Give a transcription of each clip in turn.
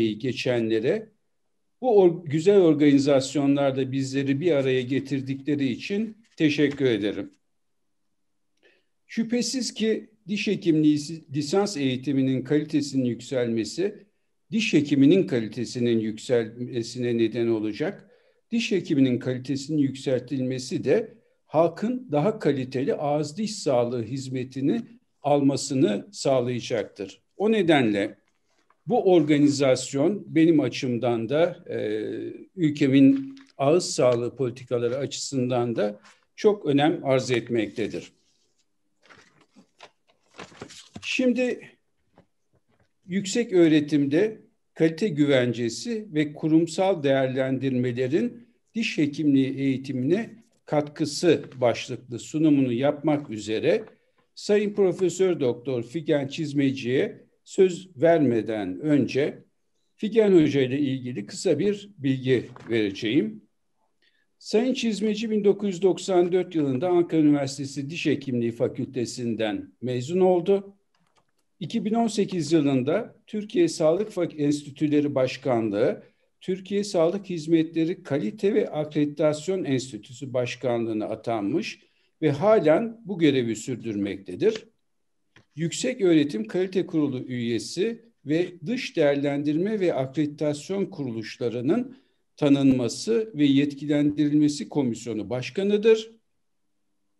geçenlere bu or güzel organizasyonlarda bizleri bir araya getirdikleri için teşekkür ederim. Şüphesiz ki diş hekimliği lisans eğitiminin kalitesinin yükselmesi diş hekiminin kalitesinin yükselmesine neden olacak. Diş hekiminin kalitesinin yükseltilmesi de halkın daha kaliteli ağız diş sağlığı hizmetini almasını sağlayacaktır. O nedenle bu organizasyon benim açımdan da e, ülkemin ağız sağlığı politikaları açısından da çok önem arz etmektedir. Şimdi yüksek öğretimde kalite güvencesi ve kurumsal değerlendirmelerin diş hekimliği eğitimine katkısı başlıklı sunumunu yapmak üzere Sayın Profesör Doktor Figen Çizmeci'ye söz vermeden önce Figen Hoca ile ilgili kısa bir bilgi vereceğim. Sayın Çizmeci 1994 yılında Ankara Üniversitesi Diş Hekimliği Fakültesinden mezun oldu. 2018 yılında Türkiye Sağlık Enstitüleri Başkanlığı, Türkiye Sağlık Hizmetleri Kalite ve Akreditasyon Enstitüsü Başkanlığı'na atanmış ve halen bu görevi sürdürmektedir. Yüksek Öğretim Kalite Kurulu üyesi ve dış değerlendirme ve akreditasyon kuruluşlarının tanınması ve yetkilendirilmesi komisyonu başkanıdır.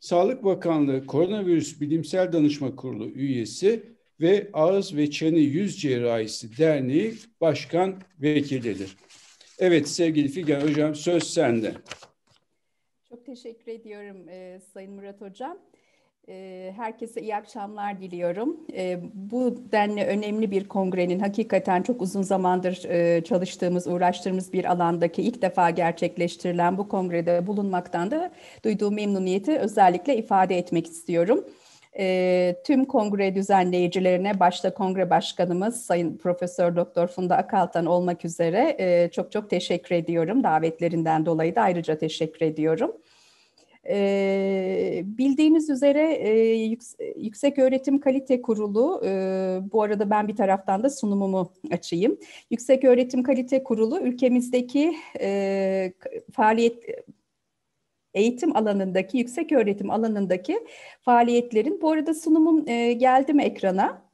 Sağlık Bakanlığı Koronavirüs Bilimsel Danışma Kurulu üyesi ve Ağız ve Çene Yüz Cerrahisi Derneği Başkan Vekilidir. Evet sevgili Figen Hocam söz sende. Çok teşekkür ediyorum e, Sayın Murat Hocam. Ee, herkese iyi akşamlar diliyorum. Ee, bu denli önemli bir kongrenin hakikaten çok uzun zamandır e, çalıştığımız, uğraştığımız bir alandaki ilk defa gerçekleştirilen bu kongrede bulunmaktan da duyduğum memnuniyeti özellikle ifade etmek istiyorum. Ee, tüm kongre düzenleyicilerine başta kongre başkanımız Sayın Profesör Doktor Funda Akaltan olmak üzere e, çok çok teşekkür ediyorum. Davetlerinden dolayı da ayrıca teşekkür ediyorum. E, bildiğiniz üzere e, Yüksek, Yüksek Öğretim Kalite Kurulu, e, bu arada ben bir taraftan da sunumumu açayım. Yüksek Öğretim Kalite Kurulu ülkemizdeki e, faaliyet eğitim alanındaki, yüksek öğretim alanındaki faaliyetlerin. Bu arada sunumum e, geldi mi ekrana?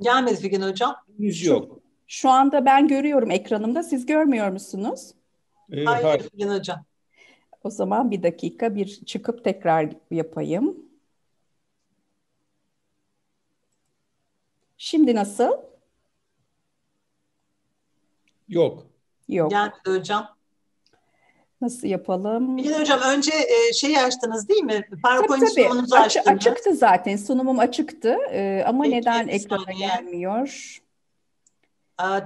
Gelmedi Figen Hocam. Henüz yok. Şu anda ben görüyorum ekranımda. Siz görmüyor musunuz? Ee, hayır, hayır. hocam. O zaman bir dakika bir çıkıp tekrar yapayım. Şimdi nasıl? Yok. Yok. Gelmedi hocam. Nasıl yapalım? Bilin hocam önce e, şeyi açtınız değil mi? PowerPoint tabii, tabii. sunumunuzu açtınız. Açıktı zaten sunumum açıktı e, ama Peki, neden ekrana saniye. gelmiyor?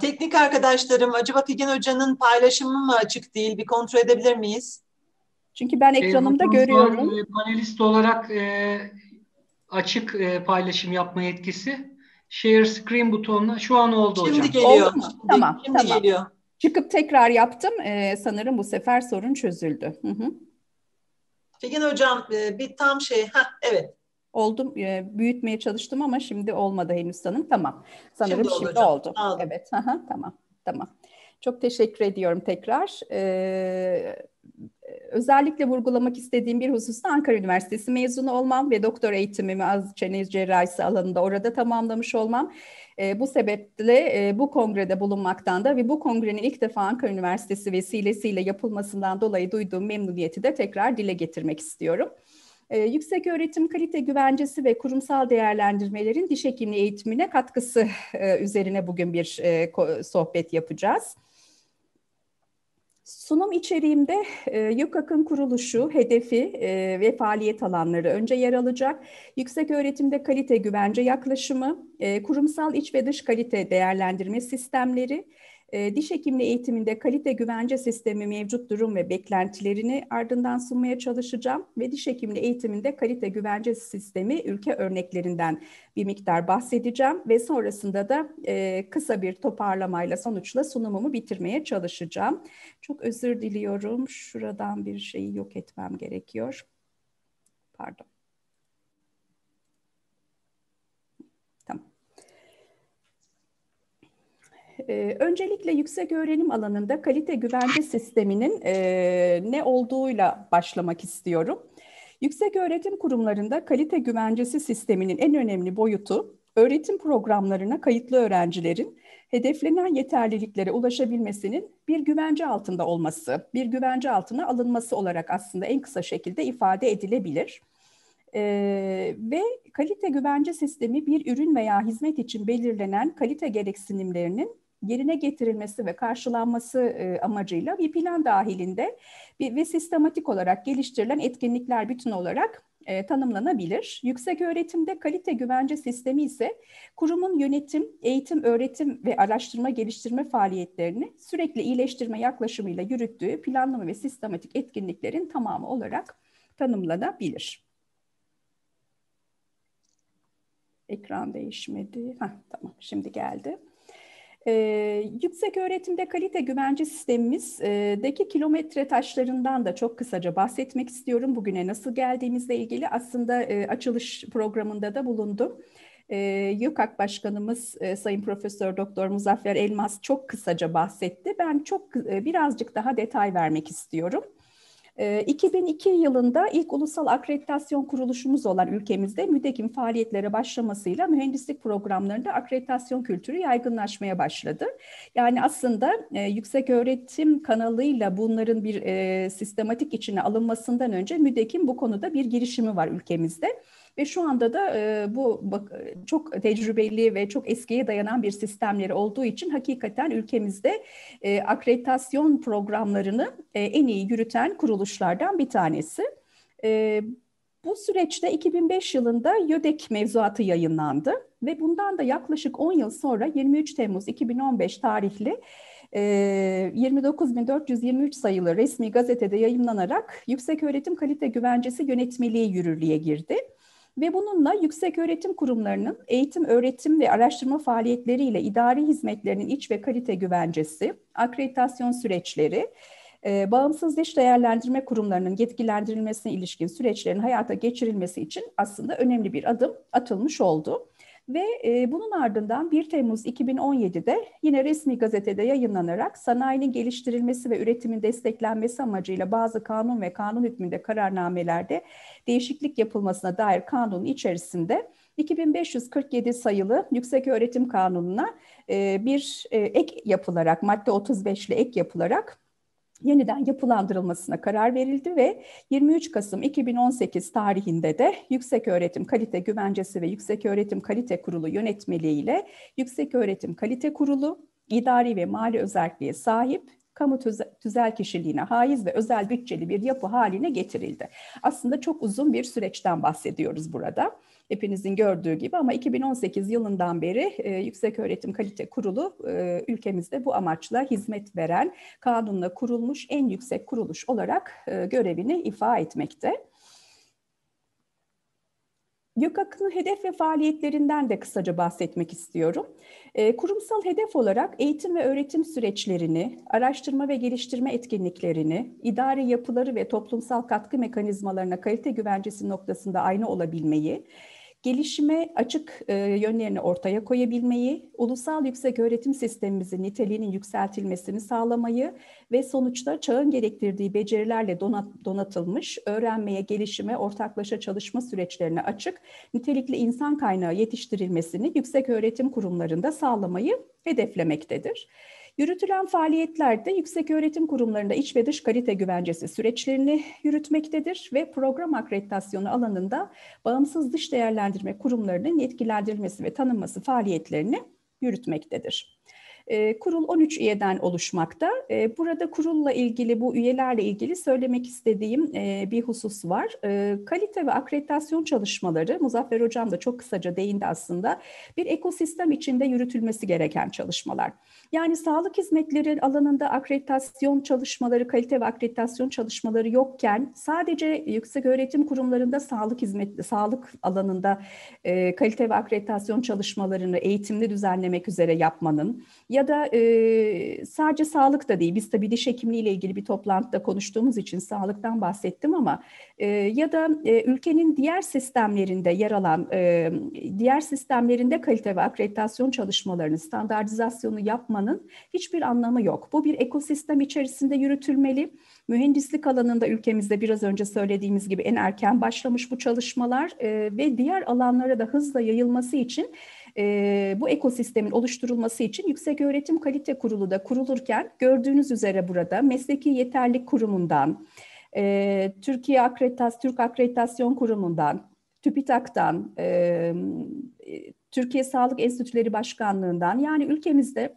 Teknik arkadaşlarım acaba Figen Hoca'nın paylaşımı mı açık değil? Bir kontrol edebilir miyiz? Çünkü ben ee, ekranımda e, görüyorum. Var, panelist olarak e, açık e, paylaşım yapma yetkisi. Share screen butonuna şu an oldu Şimdi hocam. Geliyor. Oldu mu? Şimdi, tamam. Şimdi tamam. geliyor. Çıkıp tekrar yaptım. E, sanırım bu sefer sorun çözüldü. Hı hı. Figen Hocam e, bir tam şey. Heh, evet oldum e, büyütmeye çalıştım ama şimdi olmadı henüz sanırım. Tamam. Sanırım şimdi, şimdi oldu. Aldım. Evet. Aha, tamam. Tamam. Çok teşekkür ediyorum tekrar. Ee, özellikle vurgulamak istediğim bir hususta Ankara Üniversitesi mezunu olmam ve doktor eğitimimi az çene cerrahisi alanında orada tamamlamış olmam. E, bu sebeple e, bu kongrede bulunmaktan da ve bu kongrenin ilk defa Ankara Üniversitesi vesilesiyle yapılmasından dolayı duyduğum memnuniyeti de tekrar dile getirmek istiyorum e, yüksek öğretim kalite güvencesi ve kurumsal değerlendirmelerin diş hekimliği eğitimine katkısı e, üzerine bugün bir e, sohbet yapacağız. Sunum içeriğimde e, YÖKAK'ın kuruluşu, hedefi e, ve faaliyet alanları önce yer alacak. Yüksek öğretimde kalite güvence yaklaşımı, kurumsal iç ve dış kalite değerlendirme sistemleri, e, diş hekimliği eğitiminde kalite güvence sistemi mevcut durum ve beklentilerini ardından sunmaya çalışacağım ve diş hekimliği eğitiminde kalite güvence sistemi ülke örneklerinden bir miktar bahsedeceğim ve sonrasında da e, kısa bir toparlamayla sonuçla sunumumu bitirmeye çalışacağım. Çok özür diliyorum. Şuradan bir şeyi yok etmem gerekiyor. Pardon. Ee, öncelikle yüksek öğrenim alanında kalite güvence sisteminin e, ne olduğuyla başlamak istiyorum. Yüksek öğretim kurumlarında kalite güvencesi sisteminin en önemli boyutu öğretim programlarına kayıtlı öğrencilerin hedeflenen yeterliliklere ulaşabilmesinin bir güvence altında olması, bir güvence altına alınması olarak aslında en kısa şekilde ifade edilebilir. Ee, ve kalite güvence sistemi bir ürün veya hizmet için belirlenen kalite gereksinimlerinin yerine getirilmesi ve karşılanması e, amacıyla bir plan dahilinde ve sistematik olarak geliştirilen etkinlikler bütün olarak e, tanımlanabilir. Yüksek öğretimde kalite güvence sistemi ise kurumun yönetim, eğitim, öğretim ve araştırma geliştirme faaliyetlerini sürekli iyileştirme yaklaşımıyla yürüttüğü planlama ve sistematik etkinliklerin tamamı olarak tanımlanabilir. Ekran değişmedi. Heh, tamam şimdi geldi. E, yüksek öğretimde kalite güvence sistemimizdeki e, kilometre taşlarından da çok kısaca bahsetmek istiyorum. Bugüne nasıl geldiğimizle ilgili aslında e, açılış programında da bulundum. E, YÖKAK Başkanımız e, Sayın Profesör Doktor Muzaffer Elmas çok kısaca bahsetti. Ben çok e, birazcık daha detay vermek istiyorum. 2002 ee, yılında ilk ulusal akreditasyon kuruluşumuz olan ülkemizde müdekim faaliyetlere başlamasıyla mühendislik programlarında akreditasyon kültürü yaygınlaşmaya başladı. Yani aslında e, yüksek öğretim kanalıyla bunların bir e, sistematik içine alınmasından önce müdekim bu konuda bir girişimi var ülkemizde ve şu anda da e, bu bak, e, çok tecrübeli ve çok eskiye dayanan bir sistemleri olduğu için hakikaten ülkemizde e, akreditasyon programlarını e, en iyi yürüten kuruluşlardan bir tanesi. E, bu süreçte 2005 yılında YÖDEK mevzuatı yayınlandı ve bundan da yaklaşık 10 yıl sonra 23 Temmuz 2015 tarihli 29.423 e, sayılı resmi gazetede yayınlanarak Yüksek Öğretim Kalite Güvencesi Yönetmeliği yürürlüğe girdi ve bununla yüksek öğretim kurumlarının eğitim, öğretim ve araştırma faaliyetleriyle idari hizmetlerinin iç ve kalite güvencesi, akreditasyon süreçleri, e, bağımsız dış değerlendirme kurumlarının yetkilendirilmesine ilişkin süreçlerin hayata geçirilmesi için aslında önemli bir adım atılmış oldu. Ve e, bunun ardından 1 Temmuz 2017'de yine resmi gazetede yayınlanarak sanayinin geliştirilmesi ve üretimin desteklenmesi amacıyla bazı kanun ve kanun hükmünde kararnamelerde değişiklik yapılmasına dair kanunun içerisinde 2547 sayılı Yüksek Öğretim Kanunu'na e, bir e, ek yapılarak, madde 35'li ek yapılarak yeniden yapılandırılmasına karar verildi ve 23 Kasım 2018 tarihinde de Yükseköğretim Kalite Güvencesi ve Yükseköğretim Kalite Kurulu Yönetmeliği yönetmeliğiyle Yükseköğretim Kalite Kurulu idari ve mali özelliğe sahip kamu tüzel kişiliğine haiz ve özel bütçeli bir yapı haline getirildi. Aslında çok uzun bir süreçten bahsediyoruz burada hepinizin gördüğü gibi ama 2018 yılından beri e, Yükseköğretim Kalite Kurulu e, ülkemizde bu amaçla hizmet veren kanunla kurulmuş en yüksek kuruluş olarak e, görevini ifa etmekte. YÖKAK'ın hedef ve faaliyetlerinden de kısaca bahsetmek istiyorum. E, kurumsal hedef olarak eğitim ve öğretim süreçlerini, araştırma ve geliştirme etkinliklerini, idari yapıları ve toplumsal katkı mekanizmalarına kalite güvencesi noktasında aynı olabilmeyi, gelişime açık e, yönlerini ortaya koyabilmeyi, ulusal yüksek öğretim sistemimizin niteliğinin yükseltilmesini sağlamayı ve sonuçta çağın gerektirdiği becerilerle donat, donatılmış öğrenmeye, gelişime, ortaklaşa çalışma süreçlerine açık, nitelikli insan kaynağı yetiştirilmesini yüksek öğretim kurumlarında sağlamayı hedeflemektedir. Yürütülen faaliyetlerde yüksek öğretim kurumlarında iç ve dış kalite güvencesi süreçlerini yürütmektedir ve program akreditasyonu alanında bağımsız dış değerlendirme kurumlarının yetkilendirilmesi ve tanınması faaliyetlerini yürütmektedir. E, kurul 13 üyeden oluşmakta. Ee, burada kurulla ilgili, bu üyelerle ilgili söylemek istediğim e, bir husus var. Ee, kalite ve akreditasyon çalışmaları, Muzaffer Hocam da çok kısaca değindi aslında, bir ekosistem içinde yürütülmesi gereken çalışmalar. Yani sağlık hizmetleri alanında akreditasyon çalışmaları, kalite ve akreditasyon çalışmaları yokken sadece yüksek öğretim kurumlarında sağlık hizmet, sağlık alanında e, kalite ve akreditasyon çalışmalarını eğitimli düzenlemek üzere yapmanın ya da e, sadece sağlık da değil. Biz tabii diş hekimliği ile ilgili bir toplantıda konuştuğumuz için sağlıktan bahsettim ama e, ya da e, ülkenin diğer sistemlerinde yer alan e, diğer sistemlerinde kalite ve akreditasyon çalışmalarını, standartizasyonu yapmanın hiçbir anlamı yok. Bu bir ekosistem içerisinde yürütülmeli. Mühendislik alanında ülkemizde biraz önce söylediğimiz gibi en erken başlamış bu çalışmalar e, ve diğer alanlara da hızla yayılması için e, bu ekosistemin oluşturulması için Yükseköğretim Kalite Kurulu da kurulurken gördüğünüz üzere burada Mesleki Yeterlik Kurumu'ndan, e, Türkiye Akreditas, Türk Akreditasyon Kurumu'ndan, TÜBİTAK'tan, e, Türkiye Sağlık Enstitüleri Başkanlığı'ndan yani ülkemizde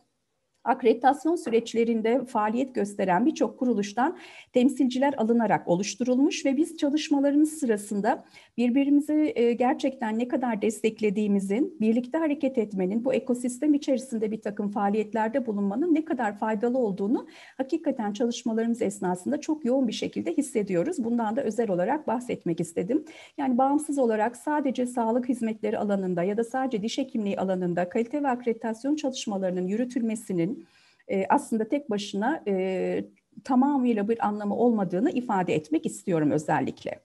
akreditasyon süreçlerinde faaliyet gösteren birçok kuruluştan temsilciler alınarak oluşturulmuş ve biz çalışmalarımız sırasında birbirimizi e, gerçekten ne kadar desteklediğimizin, birlikte hareket etmenin, bu ekosistem içerisinde bir takım faaliyetlerde bulunmanın ne kadar faydalı olduğunu hakikaten çalışmalarımız esnasında çok yoğun bir şekilde hissediyoruz. Bundan da özel olarak bahsetmek istedim. Yani bağımsız olarak sadece sağlık hizmetleri alanında ya da sadece diş hekimliği alanında kalite ve akreditasyon çalışmalarının yürütülmesinin e, aslında tek başına e, tamamıyla bir anlamı olmadığını ifade etmek istiyorum özellikle.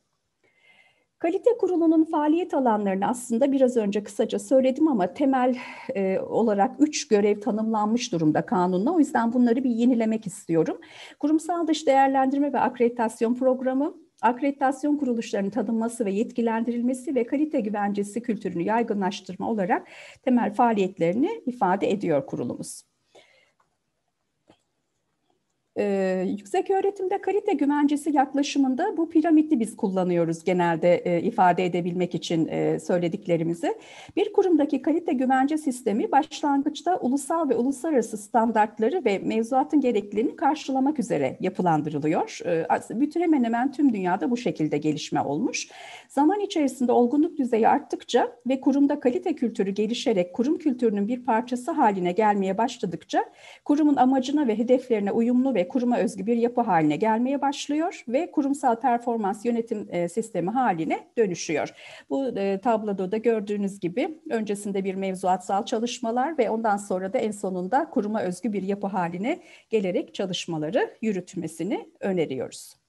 Kalite kurulunun faaliyet alanlarını aslında biraz önce kısaca söyledim ama temel e, olarak üç görev tanımlanmış durumda kanunla. O yüzden bunları bir yenilemek istiyorum. Kurumsal dış değerlendirme ve akreditasyon programı, akreditasyon kuruluşlarının tanınması ve yetkilendirilmesi ve kalite güvencesi kültürünü yaygınlaştırma olarak temel faaliyetlerini ifade ediyor kurulumuz. Ee, yüksek öğretimde kalite güvencesi yaklaşımında bu piramidi biz kullanıyoruz genelde e, ifade edebilmek için e, söylediklerimizi. Bir kurumdaki kalite güvence sistemi başlangıçta ulusal ve uluslararası standartları ve mevzuatın gerekliliğini karşılamak üzere yapılandırılıyor. E, bütün hemen hemen tüm dünyada bu şekilde gelişme olmuş. Zaman içerisinde olgunluk düzeyi arttıkça ve kurumda kalite kültürü gelişerek kurum kültürünün bir parçası haline gelmeye başladıkça kurumun amacına ve hedeflerine uyumlu ve ve kuruma özgü bir yapı haline gelmeye başlıyor ve kurumsal performans yönetim e, sistemi haline dönüşüyor. Bu e, tabloda da gördüğünüz gibi öncesinde bir mevzuatsal çalışmalar ve ondan sonra da en sonunda kuruma özgü bir yapı haline gelerek çalışmaları yürütmesini öneriyoruz.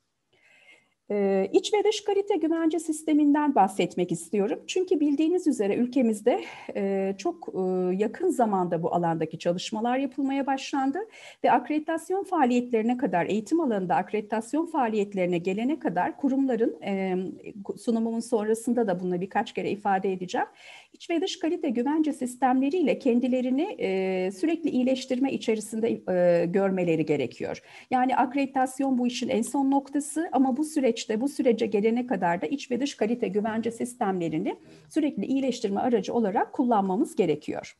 Ee, iç ve dış kalite güvence sisteminden bahsetmek istiyorum. Çünkü bildiğiniz üzere ülkemizde e, çok e, yakın zamanda bu alandaki çalışmalar yapılmaya başlandı ve akreditasyon faaliyetlerine kadar, eğitim alanında akreditasyon faaliyetlerine gelene kadar kurumların e, sunumumun sonrasında da bunu birkaç kere ifade edeceğim. İç ve dış kalite güvence sistemleriyle kendilerini e, sürekli iyileştirme içerisinde e, görmeleri gerekiyor. Yani akreditasyon bu işin en son noktası ama bu süreçte bu sürece gelene kadar da iç ve dış kalite güvence sistemlerini sürekli iyileştirme aracı olarak kullanmamız gerekiyor.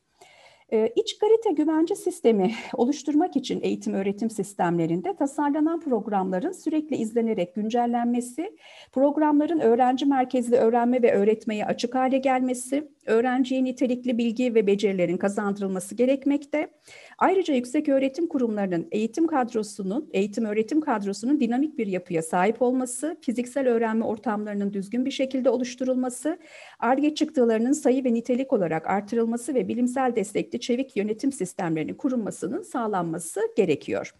E, iç kalite güvence sistemi oluşturmak için eğitim öğretim sistemlerinde tasarlanan programların sürekli izlenerek güncellenmesi, programların öğrenci merkezli öğrenme ve öğretmeye açık hale gelmesi, öğrenciye nitelikli bilgi ve becerilerin kazandırılması gerekmekte. Ayrıca yüksek öğretim kurumlarının eğitim kadrosunun, eğitim öğretim kadrosunun dinamik bir yapıya sahip olması, fiziksel öğrenme ortamlarının düzgün bir şekilde oluşturulması, ARGE çıktılarının sayı ve nitelik olarak artırılması ve bilimsel destekli çevik yönetim sistemlerinin kurulmasının sağlanması gerekiyor.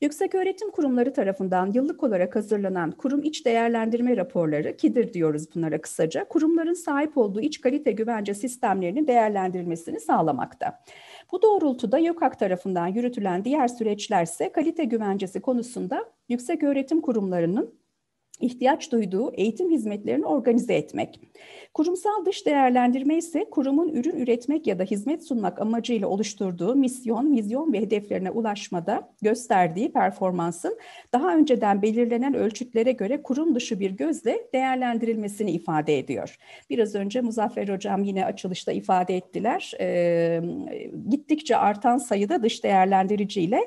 Yükseköğretim kurumları tarafından yıllık olarak hazırlanan kurum iç değerlendirme raporları, KİDIR diyoruz bunlara kısaca, kurumların sahip olduğu iç kalite güvence sistemlerinin değerlendirilmesini sağlamakta. Bu doğrultuda YÖKAK tarafından yürütülen diğer süreçlerse kalite güvencesi konusunda yüksek öğretim kurumlarının ihtiyaç duyduğu eğitim hizmetlerini organize etmek. Kurumsal dış değerlendirme ise kurumun ürün üretmek ya da hizmet sunmak amacıyla oluşturduğu misyon, vizyon ve hedeflerine ulaşmada gösterdiği performansın daha önceden belirlenen ölçütlere göre kurum dışı bir gözle değerlendirilmesini ifade ediyor. Biraz önce Muzaffer Hocam yine açılışta ifade ettiler. E, gittikçe artan sayıda dış değerlendiriciyle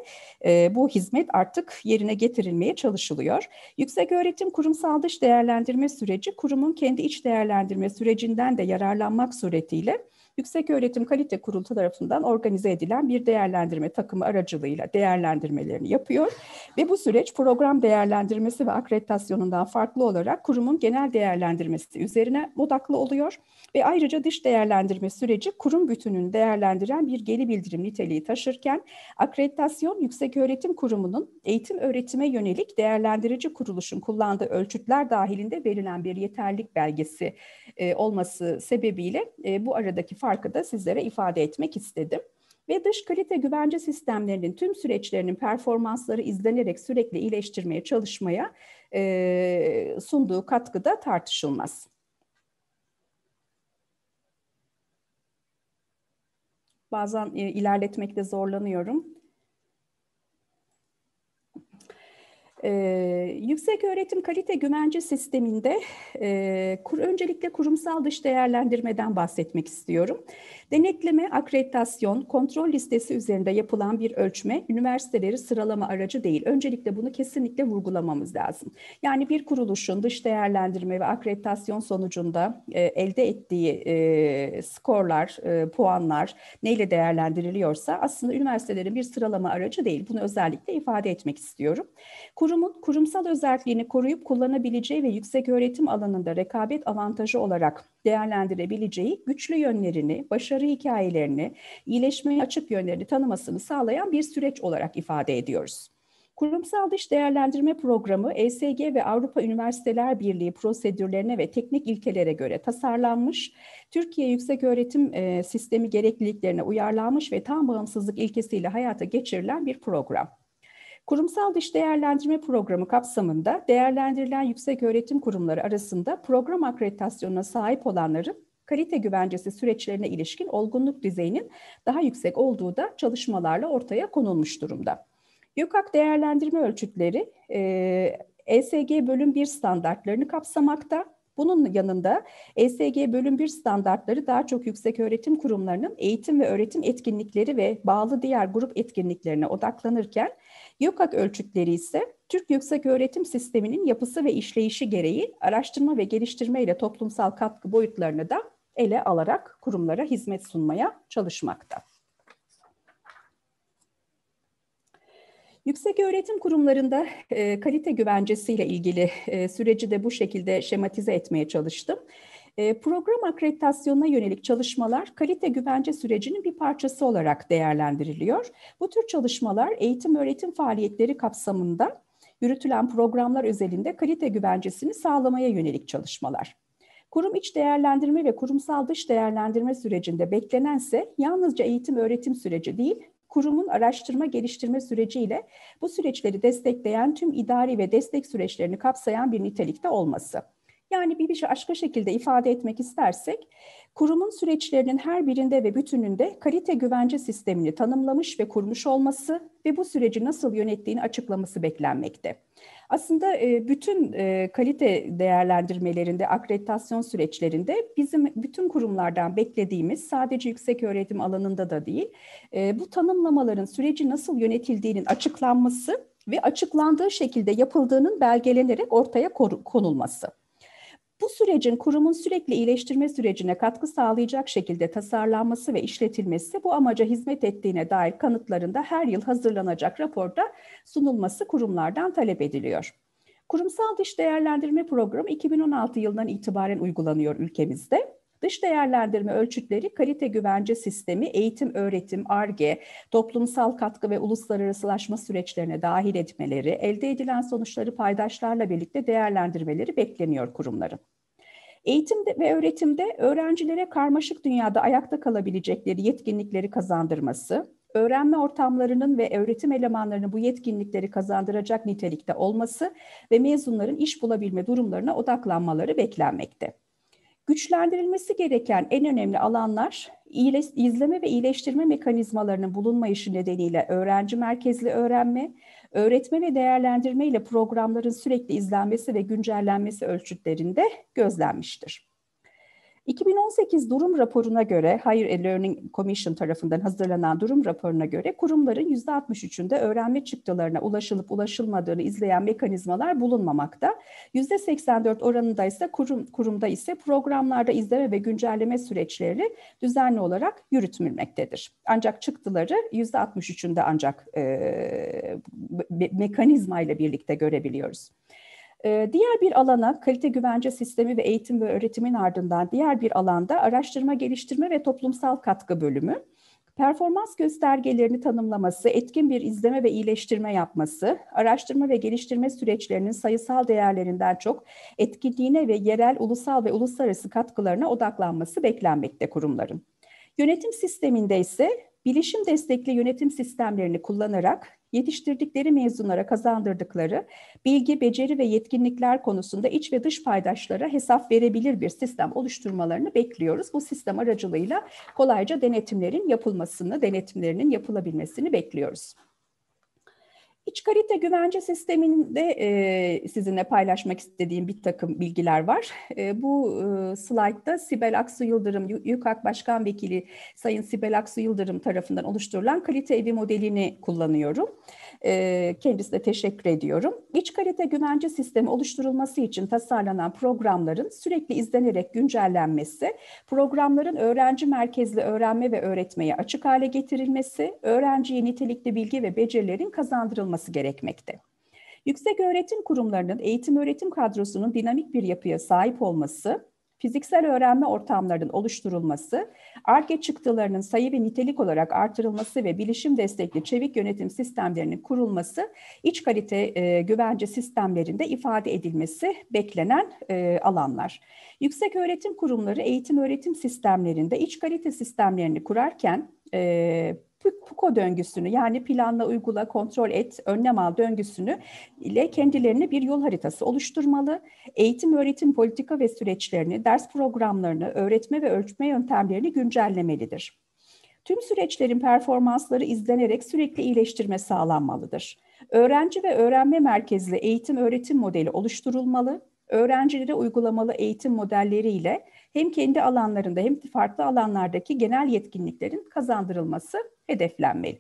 e, bu hizmet artık yerine getirilmeye çalışılıyor. Yüksek öğretim kurumsal dış değerlendirme süreci kurumun kendi iç değerlendirme sürecinden de yararlanmak suretiyle Yüksek Öğretim Kalite Kurulu tarafından organize edilen bir değerlendirme takımı aracılığıyla değerlendirmelerini yapıyor ve bu süreç program değerlendirmesi ve akreditasyonundan farklı olarak kurumun genel değerlendirmesi üzerine odaklı oluyor ve ayrıca dış değerlendirme süreci kurum bütününü değerlendiren bir geri bildirim niteliği taşırken akreditasyon Yüksek Öğretim Kurumu'nun eğitim öğretime yönelik değerlendirici kuruluşun kullandığı ölçütler dahilinde verilen bir yeterlik belgesi e, olması sebebiyle e, bu aradaki fark farkı da sizlere ifade etmek istedim. Ve dış kalite güvence sistemlerinin tüm süreçlerinin performansları izlenerek sürekli iyileştirmeye çalışmaya e, sunduğu katkı da tartışılmaz. Bazen e, ilerletmekte zorlanıyorum. E, yüksek öğretim kalite güvence sisteminde e, kur, öncelikle kurumsal dış değerlendirmeden bahsetmek istiyorum. Denetleme, akreditasyon, kontrol listesi üzerinde yapılan bir ölçme üniversiteleri sıralama aracı değil. Öncelikle bunu kesinlikle vurgulamamız lazım. Yani bir kuruluşun dış değerlendirme ve akreditasyon sonucunda e, elde ettiği e, skorlar, e, puanlar neyle değerlendiriliyorsa aslında üniversitelerin bir sıralama aracı değil. Bunu özellikle ifade etmek istiyorum. Kurumun kurumsal özelliğini koruyup kullanabileceği ve yüksek öğretim alanında rekabet avantajı olarak değerlendirebileceği güçlü yönlerini, başarı başarı hikayelerini, iyileşmeye açık yönlerini tanımasını sağlayan bir süreç olarak ifade ediyoruz. Kurumsal Dış Değerlendirme Programı ESG ve Avrupa Üniversiteler Birliği prosedürlerine ve teknik ilkelere göre tasarlanmış, Türkiye Yükseköğretim e, Sistemi gerekliliklerine uyarlanmış ve tam bağımsızlık ilkesiyle hayata geçirilen bir program. Kurumsal Dış Değerlendirme Programı kapsamında değerlendirilen yüksek öğretim kurumları arasında program akreditasyonuna sahip olanların kalite güvencesi süreçlerine ilişkin olgunluk düzeyinin daha yüksek olduğu da çalışmalarla ortaya konulmuş durumda. YÖKAK değerlendirme ölçütleri e, ESG bölüm 1 standartlarını kapsamakta. Bunun yanında ESG bölüm 1 standartları daha çok yüksek öğretim kurumlarının eğitim ve öğretim etkinlikleri ve bağlı diğer grup etkinliklerine odaklanırken YÖKAK ölçütleri ise Türk yüksek öğretim sisteminin yapısı ve işleyişi gereği araştırma ve geliştirme ile toplumsal katkı boyutlarını da ele alarak kurumlara hizmet sunmaya çalışmakta. Yüksek öğretim kurumlarında e, kalite güvencesiyle ilgili e, süreci de bu şekilde şematize etmeye çalıştım. E, program akreditasyonuna yönelik çalışmalar kalite güvence sürecinin bir parçası olarak değerlendiriliyor. Bu tür çalışmalar eğitim öğretim faaliyetleri kapsamında yürütülen programlar özelinde kalite güvencesini sağlamaya yönelik çalışmalar. Kurum iç değerlendirme ve kurumsal dış değerlendirme sürecinde beklenense yalnızca eğitim öğretim süreci değil, kurumun araştırma geliştirme süreciyle bu süreçleri destekleyen tüm idari ve destek süreçlerini kapsayan bir nitelikte olması. Yani bir başka şekilde ifade etmek istersek, kurumun süreçlerinin her birinde ve bütününde kalite güvence sistemini tanımlamış ve kurmuş olması ve bu süreci nasıl yönettiğini açıklaması beklenmekte. Aslında e, bütün e, kalite değerlendirmelerinde, akreditasyon süreçlerinde bizim bütün kurumlardan beklediğimiz sadece yüksek öğretim alanında da değil, e, bu tanımlamaların süreci nasıl yönetildiğinin açıklanması ve açıklandığı şekilde yapıldığının belgelenerek ortaya konulması. Bu sürecin kurumun sürekli iyileştirme sürecine katkı sağlayacak şekilde tasarlanması ve işletilmesi bu amaca hizmet ettiğine dair kanıtlarında her yıl hazırlanacak raporda sunulması kurumlardan talep ediliyor. Kurumsal dış değerlendirme programı 2016 yılından itibaren uygulanıyor ülkemizde. Dış değerlendirme ölçütleri kalite güvence sistemi, eğitim, öğretim, ARGE, toplumsal katkı ve uluslararasılaşma süreçlerine dahil etmeleri, elde edilen sonuçları paydaşlarla birlikte değerlendirmeleri bekleniyor kurumların. Eğitimde ve öğretimde öğrencilere karmaşık dünyada ayakta kalabilecekleri yetkinlikleri kazandırması, öğrenme ortamlarının ve öğretim elemanlarının bu yetkinlikleri kazandıracak nitelikte olması ve mezunların iş bulabilme durumlarına odaklanmaları beklenmekte. Güçlendirilmesi gereken en önemli alanlar izleme ve iyileştirme mekanizmalarının bulunmayışı nedeniyle öğrenci merkezli öğrenme, öğretme ve değerlendirme ile programların sürekli izlenmesi ve güncellenmesi ölçütlerinde gözlenmiştir. 2018 durum raporuna göre Higher Learning Commission tarafından hazırlanan durum raporuna göre kurumların %63'ünde öğrenme çıktılarına ulaşılıp ulaşılmadığını izleyen mekanizmalar bulunmamakta. %84 oranında ise kurum, kurumda ise programlarda izleme ve güncelleme süreçleri düzenli olarak yürütülmektedir. Ancak çıktıları %63'ünde ancak e, mekanizmayla birlikte görebiliyoruz. Ee, diğer bir alana kalite güvence sistemi ve eğitim ve öğretimin ardından diğer bir alanda araştırma, geliştirme ve toplumsal katkı bölümü. Performans göstergelerini tanımlaması, etkin bir izleme ve iyileştirme yapması, araştırma ve geliştirme süreçlerinin sayısal değerlerinden çok etkinliğine ve yerel, ulusal ve uluslararası katkılarına odaklanması beklenmekte kurumların. Yönetim sisteminde ise Bilişim destekli yönetim sistemlerini kullanarak yetiştirdikleri mezunlara kazandırdıkları bilgi, beceri ve yetkinlikler konusunda iç ve dış paydaşlara hesap verebilir bir sistem oluşturmalarını bekliyoruz. Bu sistem aracılığıyla kolayca denetimlerin yapılmasını, denetimlerinin yapılabilmesini bekliyoruz. İç kalite güvence sisteminde e, sizinle paylaşmak istediğim bir takım bilgiler var. E, bu e, slaytta Sibel Aksu Yıldırım, YÜKAK Başkan Vekili Sayın Sibel Aksu Yıldırım tarafından oluşturulan kalite evi modelini kullanıyorum. E, kendisine teşekkür ediyorum. İç kalite güvence sistemi oluşturulması için tasarlanan programların sürekli izlenerek güncellenmesi, programların öğrenci merkezli öğrenme ve öğretmeye açık hale getirilmesi, öğrenciye nitelikli bilgi ve becerilerin kazandırılması gerekmekte. Yüksek öğretim kurumlarının eğitim öğretim kadrosunun dinamik bir yapıya sahip olması, fiziksel öğrenme ortamlarının oluşturulması, ARGE çıktılarının sayı ve nitelik olarak artırılması ve bilişim destekli çevik yönetim sistemlerinin kurulması, iç kalite e, güvence sistemlerinde ifade edilmesi beklenen e, alanlar. Yüksek öğretim kurumları eğitim öğretim sistemlerinde iç kalite sistemlerini kurarken, e, PUKO döngüsünü yani planla uygula, kontrol et, önlem al döngüsünü ile kendilerine bir yol haritası oluşturmalı. Eğitim öğretim politika ve süreçlerini, ders programlarını, öğretme ve ölçme yöntemlerini güncellemelidir. Tüm süreçlerin performansları izlenerek sürekli iyileştirme sağlanmalıdır. Öğrenci ve öğrenme merkezli eğitim öğretim modeli oluşturulmalı öğrencilere uygulamalı eğitim modelleriyle hem kendi alanlarında hem de farklı alanlardaki genel yetkinliklerin kazandırılması hedeflenmeli.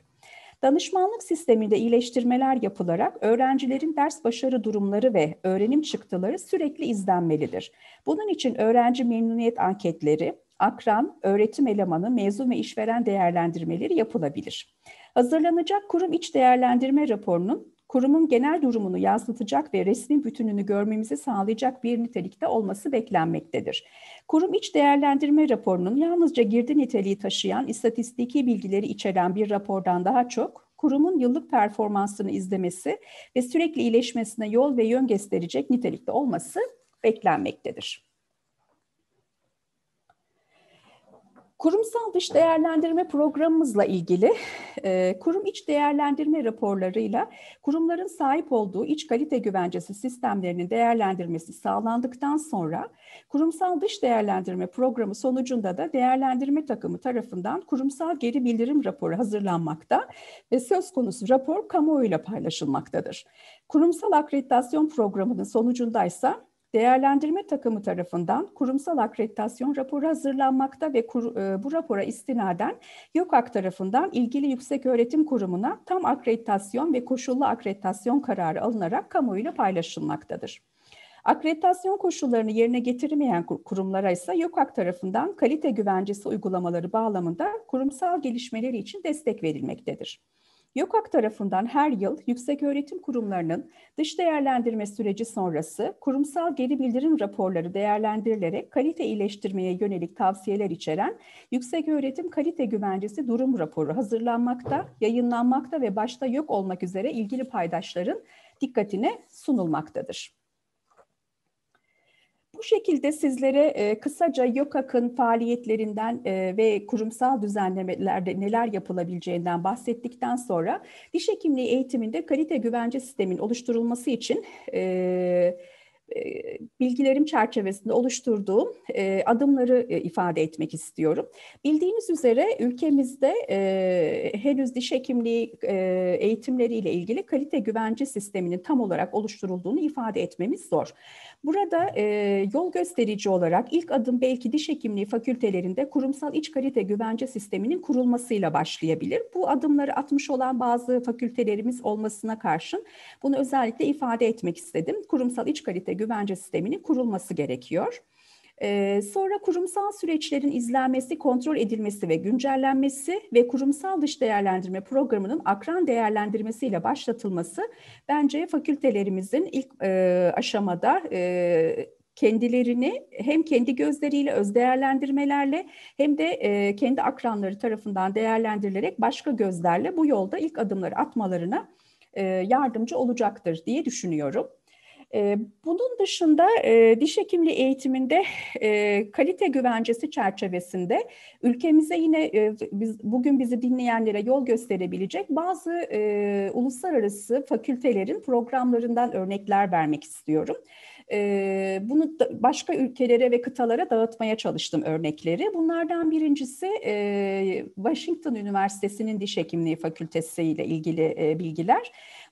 Danışmanlık sisteminde iyileştirmeler yapılarak öğrencilerin ders başarı durumları ve öğrenim çıktıları sürekli izlenmelidir. Bunun için öğrenci memnuniyet anketleri, akran, öğretim elemanı, mezun ve işveren değerlendirmeleri yapılabilir. Hazırlanacak kurum iç değerlendirme raporunun kurumun genel durumunu yansıtacak ve resmin bütününü görmemizi sağlayacak bir nitelikte olması beklenmektedir. Kurum iç değerlendirme raporunun yalnızca girdi niteliği taşıyan istatistiki bilgileri içeren bir rapordan daha çok kurumun yıllık performansını izlemesi ve sürekli iyileşmesine yol ve yön gösterecek nitelikte olması beklenmektedir. Kurumsal dış değerlendirme programımızla ilgili e, kurum iç değerlendirme raporlarıyla kurumların sahip olduğu iç kalite güvencesi sistemlerinin değerlendirmesi sağlandıktan sonra kurumsal dış değerlendirme programı sonucunda da değerlendirme takımı tarafından kurumsal geri bildirim raporu hazırlanmakta ve söz konusu rapor kamuoyuyla paylaşılmaktadır. Kurumsal akreditasyon programının sonucunda ise Değerlendirme takımı tarafından kurumsal akreditasyon raporu hazırlanmakta ve kur, e, bu rapora istinaden YÖKAK tarafından ilgili yüksek öğretim kurumuna tam akreditasyon ve koşullu akreditasyon kararı alınarak kamuoyuyla paylaşılmaktadır. Akreditasyon koşullarını yerine getirmeyen kurumlara ise YÖKAK tarafından kalite güvencesi uygulamaları bağlamında kurumsal gelişmeleri için destek verilmektedir. Yokak tarafından her yıl yükseköğretim kurumlarının dış değerlendirme süreci sonrası kurumsal geri bildirim raporları değerlendirilerek kalite iyileştirmeye yönelik tavsiyeler içeren Yükseköğretim Kalite Güvencesi Durum Raporu hazırlanmakta, yayınlanmakta ve başta yok olmak üzere ilgili paydaşların dikkatine sunulmaktadır. Bu şekilde sizlere e, kısaca YOKAK'ın faaliyetlerinden e, ve kurumsal düzenlemelerde neler yapılabileceğinden bahsettikten sonra diş hekimliği eğitiminde kalite güvence sistemin oluşturulması için e, e bilgilerim çerçevesinde oluşturduğum e, adımları e, ifade etmek istiyorum. Bildiğiniz üzere ülkemizde henüz diş hekimliği eğitimleriyle ilgili kalite güvence sisteminin tam olarak oluşturulduğunu ifade etmemiz zor. Burada e, yol gösterici olarak ilk adım belki diş hekimliği fakültelerinde kurumsal iç kalite güvence sisteminin kurulmasıyla başlayabilir. Bu adımları atmış olan bazı fakültelerimiz olmasına karşın bunu özellikle ifade etmek istedim. Kurumsal iç kalite güvence sisteminin kurulması gerekiyor sonra kurumsal süreçlerin izlenmesi, kontrol edilmesi ve güncellenmesi ve kurumsal dış değerlendirme programının akran değerlendirmesiyle başlatılması bence fakültelerimizin ilk e, aşamada e, kendilerini hem kendi gözleriyle öz değerlendirmelerle hem de e, kendi akranları tarafından değerlendirilerek başka gözlerle bu yolda ilk adımları atmalarına e, yardımcı olacaktır diye düşünüyorum. Ee, bunun dışında e, diş hekimliği eğitiminde e, kalite güvencesi çerçevesinde ülkemize yine e, bugün bizi dinleyenlere yol gösterebilecek bazı uluslararası fakültelerin programlarından örnekler vermek istiyorum. bunu başka ülkelere ve kıtalara dağıtmaya çalıştım örnekleri. Bunlardan birincisi Washington Üniversitesi'nin Diş Hekimliği Fakültesi ile ilgili bilgiler.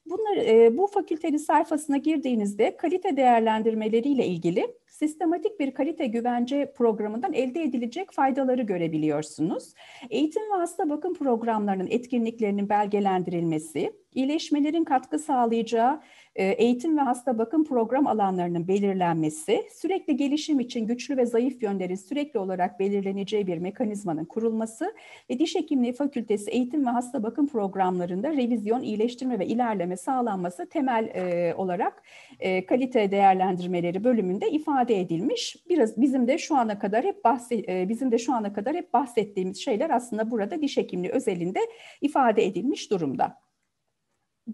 Bunları e, bu fakültenin sayfasına girdiğinizde kalite değerlendirmeleriyle ilgili sistematik bir kalite güvence programından elde edilecek faydaları görebiliyorsunuz. Eğitim ve hasta bakım programlarının etkinliklerinin belgelendirilmesi, iyileşmelerin katkı sağlayacağı e, eğitim ve hasta bakım program alanlarının belirlenmesi, sürekli gelişim için güçlü ve zayıf yönlerin sürekli olarak belirleneceği bir mekanizmanın kurulması ve diş hekimliği fakültesi eğitim ve hasta bakım programlarında revizyon, iyileştirme ve ilerleme sağlanması temel e, olarak e, kalite değerlendirmeleri bölümünde ifade edilmiş. Biraz bizim de şu ana kadar hep bahse, e, bizim de şu ana kadar hep bahsettiğimiz şeyler aslında burada diş hekimliği özelinde ifade edilmiş durumda.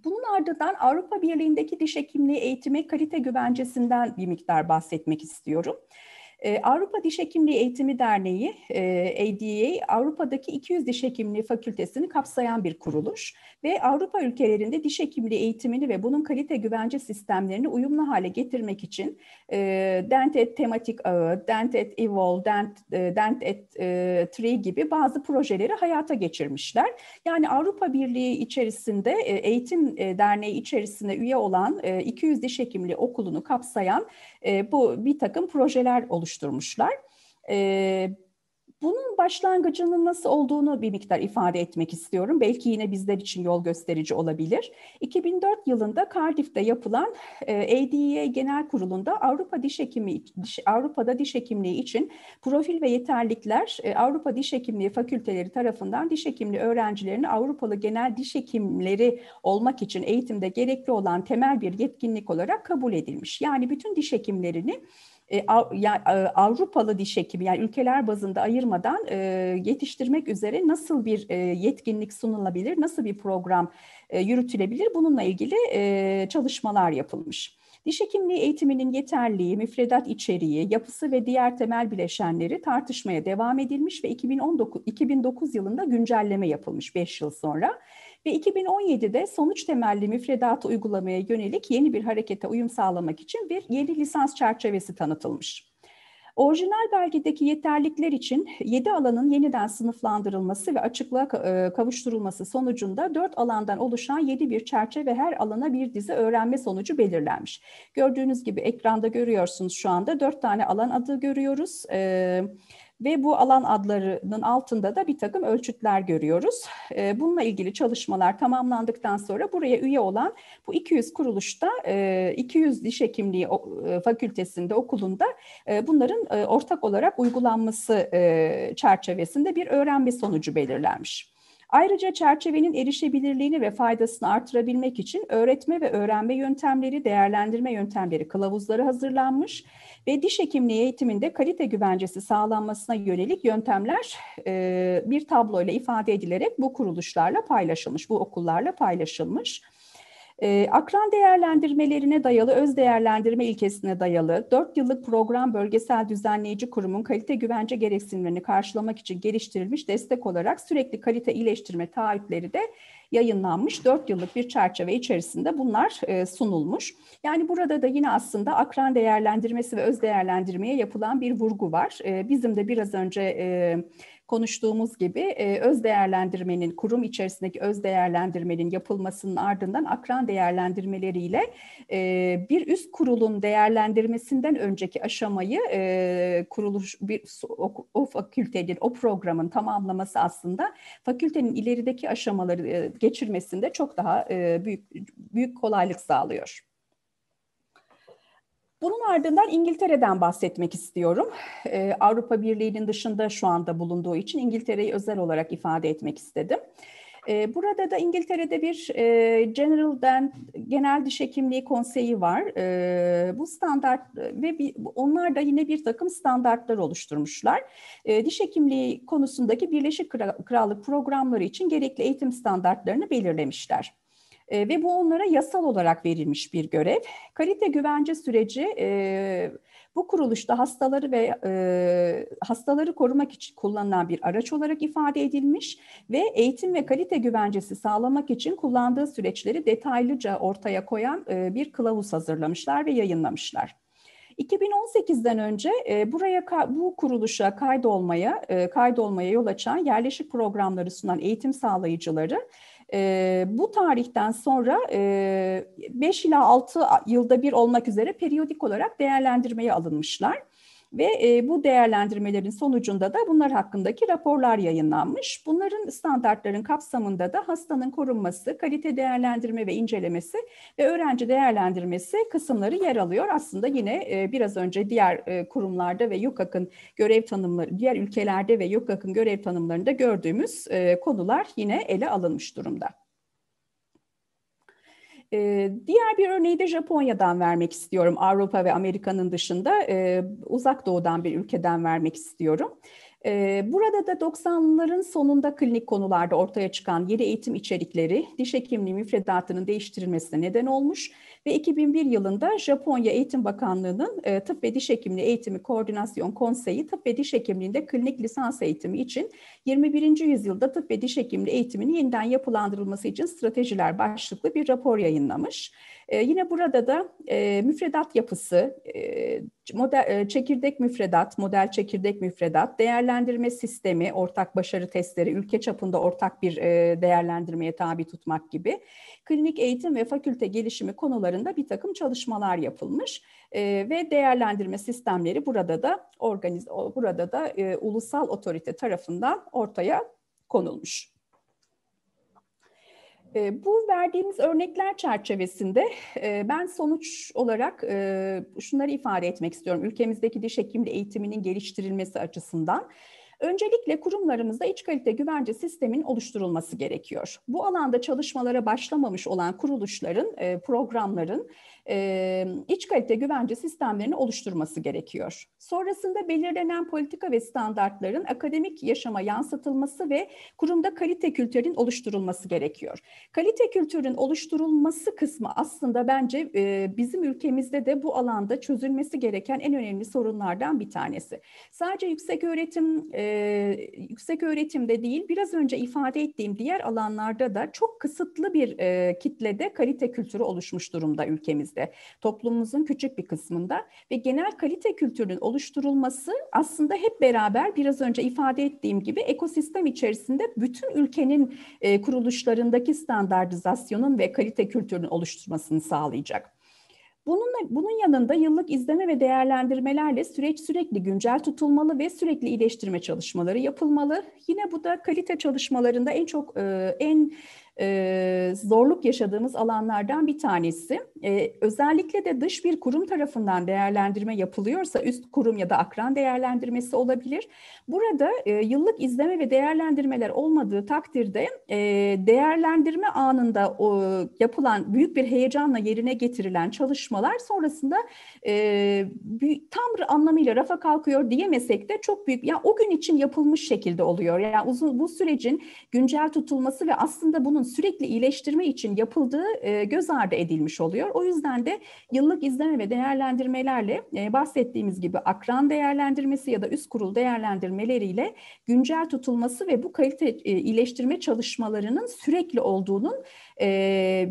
Bunun ardından Avrupa Birliği'ndeki diş hekimliği eğitimi kalite güvencesinden bir miktar bahsetmek istiyorum. Ee, Avrupa Diş Hekimliği Eğitimi Derneği, e, ADA, Avrupa'daki 200 diş hekimliği fakültesini kapsayan bir kuruluş ve Avrupa ülkelerinde diş hekimliği eğitimini ve bunun kalite güvence sistemlerini uyumlu hale getirmek için Dentet Dent at Tematik Ağı, Dent at Evol, Dent, e, e, Tree gibi bazı projeleri hayata geçirmişler. Yani Avrupa Birliği içerisinde, e, Eğitim e, Derneği içerisinde üye olan 200 diş hekimliği okulunu kapsayan bu bir takım projeler oluşturuyor oluşturmuşlar. E, bunun başlangıcının nasıl olduğunu bir miktar ifade etmek istiyorum. Belki yine bizler için yol gösterici olabilir. 2004 yılında Cardiff'te yapılan ADA e, e Genel Kurulu'nda Avrupa Diş Hekimi Avrupa'da diş hekimliği için profil ve yeterlikler e, Avrupa Diş Hekimliği Fakülteleri tarafından diş hekimliği öğrencilerini Avrupalı genel diş hekimleri olmak için eğitimde gerekli olan temel bir yetkinlik olarak kabul edilmiş. Yani bütün diş hekimlerini e, e, Avrupalı diş hekimi yani ülkeler bazında ayırmadan e, yetiştirmek üzere nasıl bir yetkinlik sunulabilir, nasıl bir program yürütülebilir bununla ilgili çalışmalar yapılmış. Diş hekimliği eğitiminin yeterliği, müfredat içeriği, yapısı ve diğer temel bileşenleri tartışmaya devam edilmiş ve 2019 2009 yılında güncelleme yapılmış 5 yıl sonra. Ve 2017'de sonuç temelli müfredatı uygulamaya yönelik yeni bir harekete uyum sağlamak için bir yeni lisans çerçevesi tanıtılmış. Orijinal belgedeki yeterlikler için 7 alanın yeniden sınıflandırılması ve açıklığa e, kavuşturulması sonucunda 4 alandan oluşan yeni bir çerçeve her alana bir dizi öğrenme sonucu belirlenmiş. Gördüğünüz gibi ekranda görüyorsunuz şu anda 4 tane alan adı görüyoruz. Evet ve bu alan adlarının altında da bir takım ölçütler görüyoruz. Ee, bununla ilgili çalışmalar tamamlandıktan sonra buraya üye olan bu 200 kuruluşta 200 e, diş hekimliği e, fakültesinde okulunda e, bunların ortak olarak uygulanması çerçevesinde bir öğrenme sonucu belirlenmiş. Ayrıca çerçevenin erişebilirliğini ve faydasını artırabilmek için öğretme ve öğrenme yöntemleri, değerlendirme yöntemleri kılavuzları hazırlanmış ve diş hekimliği eğitiminde kalite güvencesi sağlanmasına yönelik yöntemler e, bir tabloyla ifade edilerek bu kuruluşlarla paylaşılmış, bu okullarla paylaşılmış. E, akran değerlendirmelerine dayalı öz değerlendirme ilkesine dayalı 4 yıllık program bölgesel düzenleyici kurumun kalite güvence gereksinimlerini karşılamak için geliştirilmiş destek olarak sürekli kalite iyileştirme taahhütleri de yayınlanmış 4 yıllık bir çerçeve içerisinde bunlar e, sunulmuş. Yani burada da yine aslında akran değerlendirmesi ve öz değerlendirmeye yapılan bir vurgu var. E, bizim de biraz önce e, konuştuğumuz gibi e, öz değerlendirmenin, kurum içerisindeki öz değerlendirmenin yapılmasının ardından akran değerlendirmeleriyle e, bir üst kurulun değerlendirmesinden önceki aşamayı e, kuruluş bir o, o fakültenin, o programın tamamlaması aslında fakültenin ilerideki aşamaları e, geçirmesinde çok daha e, büyük büyük kolaylık sağlıyor. Bunun ardından İngiltere'den bahsetmek istiyorum. Ee, Avrupa Birliği'nin dışında şu anda bulunduğu için İngiltere'yi özel olarak ifade etmek istedim. Ee, burada da İngiltere'de bir e, General Den, Genel Diş Hekimliği Konseyi var. E, bu standart ve bir, onlar da yine bir takım standartlar oluşturmuşlar. E, diş hekimliği konusundaki Birleşik Krallık programları için gerekli eğitim standartlarını belirlemişler. E, ve bu onlara yasal olarak verilmiş bir görev. Kalite güvence süreci e, bu kuruluşta hastaları ve e, hastaları korumak için kullanılan bir araç olarak ifade edilmiş ve eğitim ve kalite güvencesi sağlamak için kullandığı süreçleri detaylıca ortaya koyan e, bir kılavuz hazırlamışlar ve yayınlamışlar. 2018'den önce e, buraya bu kuruluşa kaydolmaya e, kaydolmaya yol açan yerleşik programları sunan eğitim sağlayıcıları e, bu tarihten sonra e, 5 ila 6 yılda bir olmak üzere periyodik olarak değerlendirmeye alınmışlar ve e, bu değerlendirmelerin sonucunda da bunlar hakkındaki raporlar yayınlanmış. Bunların standartların kapsamında da hastanın korunması, kalite değerlendirme ve incelemesi ve öğrenci değerlendirmesi kısımları yer alıyor. Aslında yine e, biraz önce diğer e, kurumlarda ve YUKAK'ın görev tanımları, diğer ülkelerde ve YUKAK'ın görev tanımlarında gördüğümüz e, konular yine ele alınmış durumda. Ee, diğer bir örneği de Japonya'dan vermek istiyorum. Avrupa ve Amerika'nın dışında e, uzak doğudan bir ülkeden vermek istiyorum. Ee, burada da 90'ların sonunda klinik konularda ortaya çıkan yeni eğitim içerikleri diş hekimliği müfredatının değiştirilmesine neden olmuş ve 2001 yılında Japonya Eğitim Bakanlığı'nın e, Tıp ve Diş Hekimliği Eğitimi Koordinasyon Konseyi Tıp ve Diş Hekimliği'nde klinik lisans eğitimi için 21. yüzyılda tıp ve diş hekimliği eğitiminin yeniden yapılandırılması için stratejiler başlıklı bir rapor yayınlamış. E, yine burada da e, müfredat yapısı, e, model, e, çekirdek müfredat, model çekirdek müfredat, değerlendirme sistemi, ortak başarı testleri, ülke çapında ortak bir e, değerlendirmeye tabi tutmak gibi klinik eğitim ve fakülte gelişimi konularında bir takım çalışmalar yapılmış e, ve değerlendirme sistemleri burada da organiz burada da e, ulusal otorite tarafından ortaya konulmuş. Ee, bu verdiğimiz örnekler çerçevesinde e, ben sonuç olarak e, şunları ifade etmek istiyorum. Ülkemizdeki diş hekimliği eğitiminin geliştirilmesi açısından Öncelikle kurumlarımızda iç kalite güvence sisteminin oluşturulması gerekiyor. Bu alanda çalışmalara başlamamış olan kuruluşların, e, programların e, iç kalite güvence sistemlerini oluşturması gerekiyor. Sonrasında belirlenen politika ve standartların akademik yaşama yansıtılması ve kurumda kalite kültürün oluşturulması gerekiyor. Kalite kültürün oluşturulması kısmı aslında bence e, bizim ülkemizde de bu alanda çözülmesi gereken en önemli sorunlardan bir tanesi. Sadece yüksek öğretim e, yüksek öğretimde değil biraz önce ifade ettiğim diğer alanlarda da çok kısıtlı bir e, kitlede kalite kültürü oluşmuş durumda ülkemizde ülkemizde toplumumuzun küçük bir kısmında ve genel kalite kültürünün oluşturulması aslında hep beraber biraz önce ifade ettiğim gibi ekosistem içerisinde bütün ülkenin e, kuruluşlarındaki standartizasyonun ve kalite kültürünün oluşturmasını sağlayacak. Bununla, bunun yanında yıllık izleme ve değerlendirmelerle süreç sürekli güncel tutulmalı ve sürekli iyileştirme çalışmaları yapılmalı. Yine bu da kalite çalışmalarında en çok e, en e, zorluk yaşadığımız alanlardan bir tanesi. E, özellikle de dış bir kurum tarafından değerlendirme yapılıyorsa üst kurum ya da akran değerlendirmesi olabilir. Burada e, yıllık izleme ve değerlendirmeler olmadığı takdirde e, değerlendirme anında o, yapılan büyük bir heyecanla yerine getirilen çalışmalar sonrasında e, tam anlamıyla rafa kalkıyor diyemesek de çok büyük ya yani o gün için yapılmış şekilde oluyor. Yani uzun bu sürecin güncel tutulması ve aslında bunun insanın sürekli iyileştirme için yapıldığı e, göz ardı edilmiş oluyor. O yüzden de yıllık izleme ve değerlendirmelerle e, bahsettiğimiz gibi akran değerlendirmesi ya da üst kurul değerlendirmeleriyle güncel tutulması ve bu kalite e, iyileştirme çalışmalarının sürekli olduğunun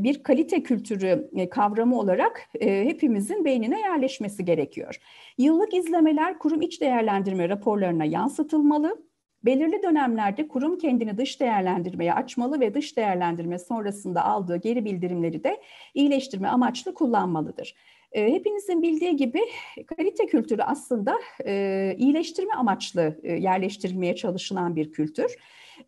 bir kalite kültürü kavramı olarak hepimizin beynine yerleşmesi gerekiyor. Yıllık izlemeler kurum iç değerlendirme raporlarına yansıtılmalı Belirli dönemlerde kurum kendini dış değerlendirmeye açmalı ve dış değerlendirme sonrasında aldığı geri bildirimleri de iyileştirme amaçlı kullanmalıdır. Ee, hepinizin bildiği gibi kalite kültürü aslında e, iyileştirme amaçlı e, yerleştirilmeye çalışılan bir kültür.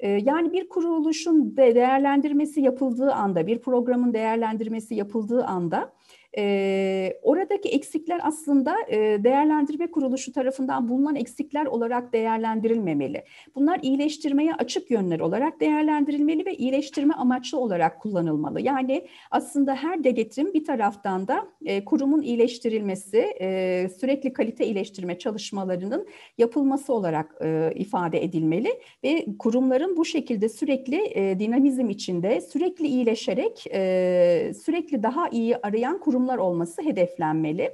E, yani bir kuruluşun değerlendirmesi yapıldığı anda, bir programın değerlendirmesi yapıldığı anda e, oradaki eksikler aslında e, değerlendirme kuruluşu tarafından bulunan eksikler olarak değerlendirilmemeli. Bunlar iyileştirmeye açık yönler olarak değerlendirilmeli ve iyileştirme amaçlı olarak kullanılmalı. Yani aslında her degetim bir taraftan da e, kurumun iyileştirilmesi, e, sürekli kalite iyileştirme çalışmalarının yapılması olarak e, ifade edilmeli ve kurumların bu şekilde sürekli e, dinamizm içinde, sürekli iyileşerek, e, sürekli daha iyi arayan kurum adımlar olması hedeflenmeli.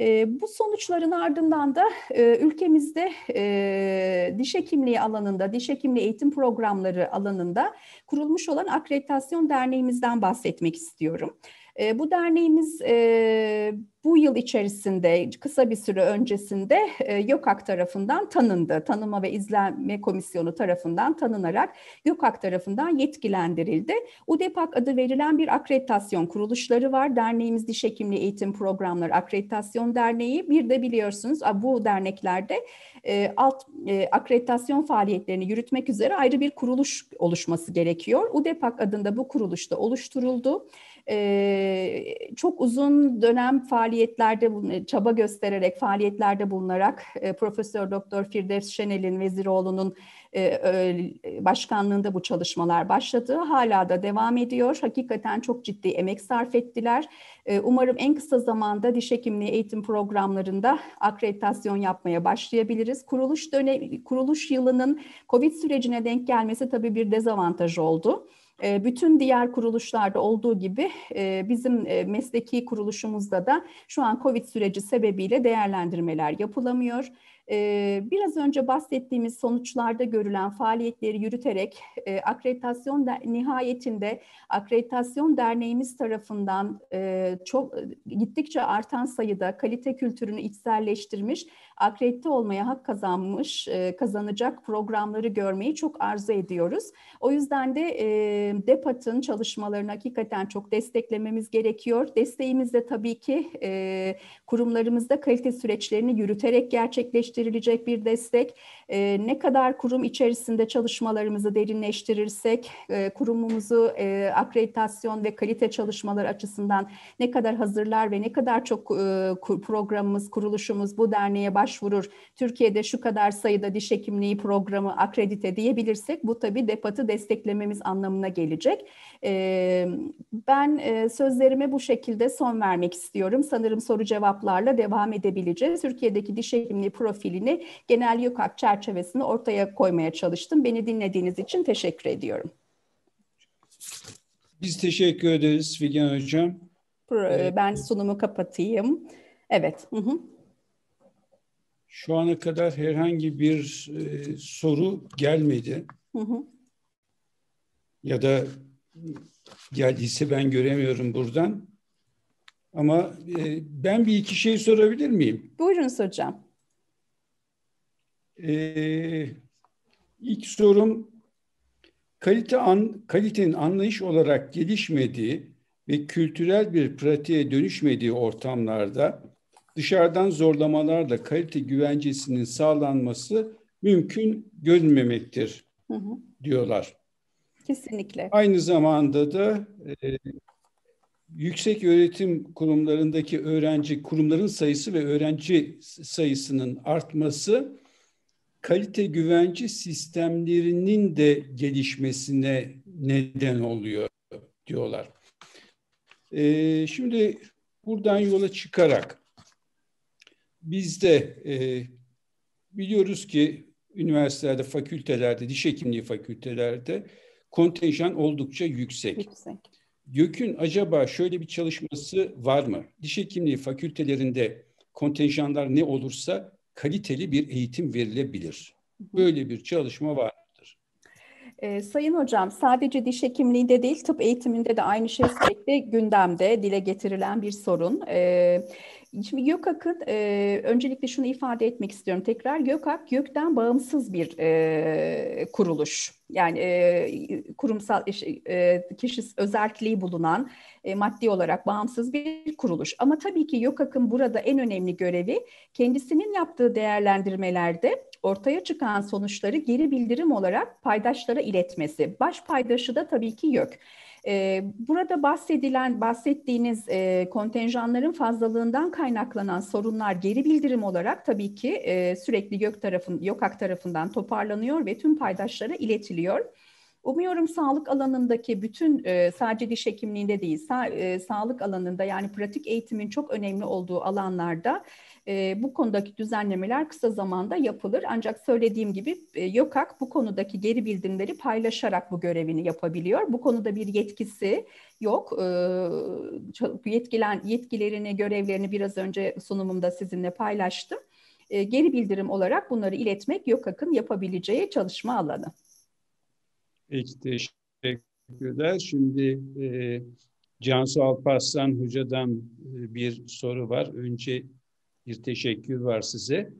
E, bu sonuçların ardından da e, ülkemizde e, diş hekimliği alanında, diş hekimliği eğitim programları alanında kurulmuş olan akreditasyon derneğimizden bahsetmek istiyorum. E, bu derneğimiz e, bu yıl içerisinde kısa bir süre öncesinde e, YÖKAK tarafından tanındı. Tanıma ve İzleme Komisyonu tarafından tanınarak YÖKAK tarafından yetkilendirildi. UDEPAK adı verilen bir akreditasyon kuruluşları var. Derneğimiz Diş Hekimliği Eğitim Programları Akreditasyon Derneği. Bir de biliyorsunuz bu derneklerde e, alt e, akreditasyon faaliyetlerini yürütmek üzere ayrı bir kuruluş oluşması gerekiyor. UDEPAK adında bu kuruluş da oluşturuldu e, çok uzun dönem faaliyetlerde e, çaba göstererek faaliyetlerde bulunarak e, Profesör Doktor Firdevs Şenel'in Veziroğlu'nun e, e, başkanlığında bu çalışmalar başladı. Hala da devam ediyor. Hakikaten çok ciddi emek sarf ettiler. E, umarım en kısa zamanda diş hekimliği eğitim programlarında akreditasyon yapmaya başlayabiliriz. Kuruluş dönemi, kuruluş yılının COVID sürecine denk gelmesi tabii bir dezavantaj oldu. Ee, bütün diğer kuruluşlarda olduğu gibi e, bizim e, mesleki kuruluşumuzda da şu an COVID süreci sebebiyle değerlendirmeler yapılamıyor. Ee, biraz önce bahsettiğimiz sonuçlarda görülen faaliyetleri yürüterek e, akreditasyon de, nihayetinde akreditasyon derneğimiz tarafından çok gittikçe artan sayıda kalite kültürünü içselleştirmiş akredite olmaya hak kazanmış, e, kazanacak programları görmeyi çok arzu ediyoruz. O yüzden de e, DEPAT'ın çalışmalarını hakikaten çok desteklememiz gerekiyor. Desteğimiz de tabii ki e, kurumlarımızda kalite süreçlerini yürüterek gerçekleştirilecek bir destek. E, ne kadar kurum içerisinde çalışmalarımızı derinleştirirsek, kurumumuzu akreditasyon ve kalite çalışmaları açısından ne kadar hazırlar ve ne kadar çok programımız, kuruluşumuz bu derneğe baş başvurur. Türkiye'de şu kadar sayıda diş hekimliği programı akredite diyebilirsek bu tabii DEPAT'ı desteklememiz anlamına gelecek. Ee, ben e, sözlerime bu şekilde son vermek istiyorum. Sanırım soru cevaplarla devam edebileceğiz. Türkiye'deki diş hekimliği profilini genel yukak çerçevesini ortaya koymaya çalıştım. Beni dinlediğiniz için teşekkür ediyorum. Biz teşekkür ederiz Figen Hocam. Ee, ben sunumu kapatayım. Evet. Hı hı. Şu ana kadar herhangi bir e, soru gelmedi. Hı hı. Ya da geldiyse ben göremiyorum buradan. Ama e, ben bir iki şey sorabilir miyim? Buyurun hocam. Ee, ilk sorum kalite an, kalitenin anlayış olarak gelişmediği ve kültürel bir pratiğe dönüşmediği ortamlarda dışarıdan zorlamalarla kalite güvencesinin sağlanması mümkün görünmemektir hı hı. diyorlar. Kesinlikle. Aynı zamanda da e, yüksek öğretim kurumlarındaki öğrenci kurumların sayısı ve öğrenci sayısının artması kalite güvenci sistemlerinin de gelişmesine neden oluyor diyorlar. E, şimdi buradan yola çıkarak Bizde e, biliyoruz ki üniversitelerde, fakültelerde, diş hekimliği fakültelerde kontenjan oldukça yüksek. yüksek. YÖK'ün acaba şöyle bir çalışması var mı? Diş hekimliği fakültelerinde kontenjanlar ne olursa kaliteli bir eğitim verilebilir. Böyle bir çalışma var ee, Sayın Hocam, sadece diş hekimliğinde değil, tıp eğitiminde de aynı şey sürekli gündemde dile getirilen bir sorun. E, Şimdi Gökak'ın e, öncelikle şunu ifade etmek istiyorum tekrar. Gökak Gök'ten bağımsız bir e, kuruluş. Yani e, kurumsal e, şey, e kişi özelliği bulunan e, maddi olarak bağımsız bir kuruluş. Ama tabii ki Gökak'ın burada en önemli görevi kendisinin yaptığı değerlendirmelerde ortaya çıkan sonuçları geri bildirim olarak paydaşlara iletmesi. Baş paydaşı da tabii ki YÖK. E, burada bahsedilen, bahsettiğiniz e, kontenjanların fazlalığından kaynaklanan sorunlar geri bildirim olarak tabii ki e, sürekli YÖK tarafın, YÖKAK tarafından toparlanıyor ve tüm paydaşlara iletiliyor. Umuyorum sağlık alanındaki bütün e, sadece diş hekimliğinde değil, sa, e, sağlık alanında yani pratik eğitimin çok önemli olduğu alanlarda e, bu konudaki düzenlemeler kısa zamanda yapılır. Ancak söylediğim gibi e, YÖKAK bu konudaki geri bildirimleri paylaşarak bu görevini yapabiliyor. Bu konuda bir yetkisi yok. E, yetkilen yetkilerini, görevlerini biraz önce sunumumda sizinle paylaştım. E, geri bildirim olarak bunları iletmek yokakın yapabileceği çalışma alanı. Peki teşekkürler. Şimdi e, Cansu Alparslan Hoca'dan e, bir soru var. Önce bir teşekkür var size.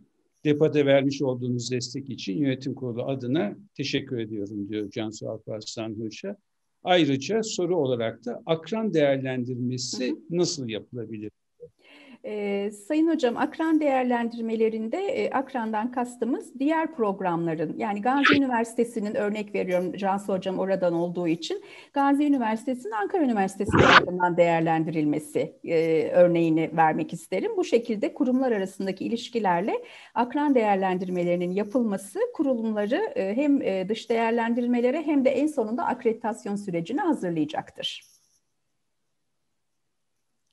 Depoda vermiş olduğunuz destek için yönetim kurulu adına teşekkür ediyorum diyor Cansu Alparslan Hoca. Ayrıca soru olarak da akran değerlendirmesi nasıl yapılabilir? E, Sayın Hocam akran değerlendirmelerinde e, akrandan kastımız diğer programların yani Gazi Üniversitesi'nin örnek veriyorum Cansu Hocam oradan olduğu için Gazi Üniversitesi'nin Ankara Üniversitesi tarafından değerlendirilmesi e, örneğini vermek isterim. Bu şekilde kurumlar arasındaki ilişkilerle akran değerlendirmelerinin yapılması kurumları e, hem e, dış değerlendirmelere hem de en sonunda akreditasyon sürecini hazırlayacaktır.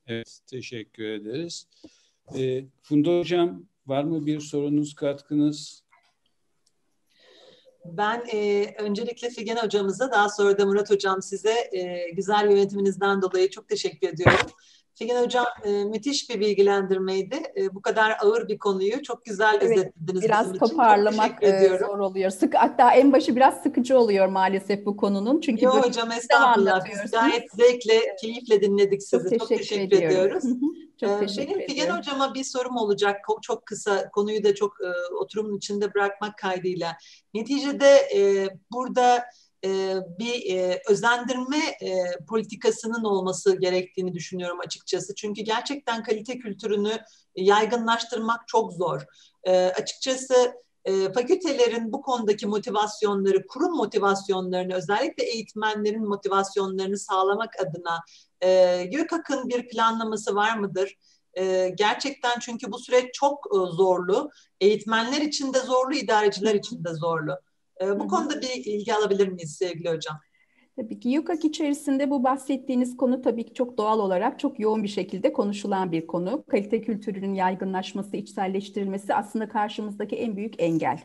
Evet, teşekkür ederiz. E, Funda Hocam, var mı bir sorunuz, katkınız? Ben e, öncelikle Figen hocamıza, daha sonra da Murat hocam size e, güzel yönetiminizden dolayı çok teşekkür ediyorum. Çekin Hocam e, müthiş bir bilgilendirmeydi. E, bu kadar ağır bir konuyu çok güzel evet, özetlediniz. Biraz toparlamak e, zor oluyor. Sık, hatta en başı biraz sıkıcı oluyor maalesef bu konunun. Çünkü Yo, hocam estağfurullah. Biz gayet zevkle, keyifle dinledik sizi. Çok teşekkür, çok teşekkür ediyorum. ediyoruz. Hı Çok ee, teşekkür Benim Figen Hocama bir sorum olacak. Çok kısa konuyu da çok e, oturumun içinde bırakmak kaydıyla. Neticede e, burada e, bir e, özendirme e, politikasının olması gerektiğini düşünüyorum açıkçası. Çünkü gerçekten kalite kültürünü yaygınlaştırmak çok zor. açıkçası fakültelerin bu konudaki motivasyonları, kurum motivasyonlarını, özellikle eğitmenlerin motivasyonlarını sağlamak adına e, YÖKAK'ın bir planlaması var mıdır? gerçekten çünkü bu süreç çok zorlu. Eğitmenler için de zorlu, idareciler için de zorlu. Ee, bu konuda bir ilgi alabilir miyiz sevgili hocam? Tabii ki YUKAK içerisinde bu bahsettiğiniz konu tabii ki çok doğal olarak çok yoğun bir şekilde konuşulan bir konu. Kalite kültürünün yaygınlaşması, içselleştirilmesi aslında karşımızdaki en büyük engel.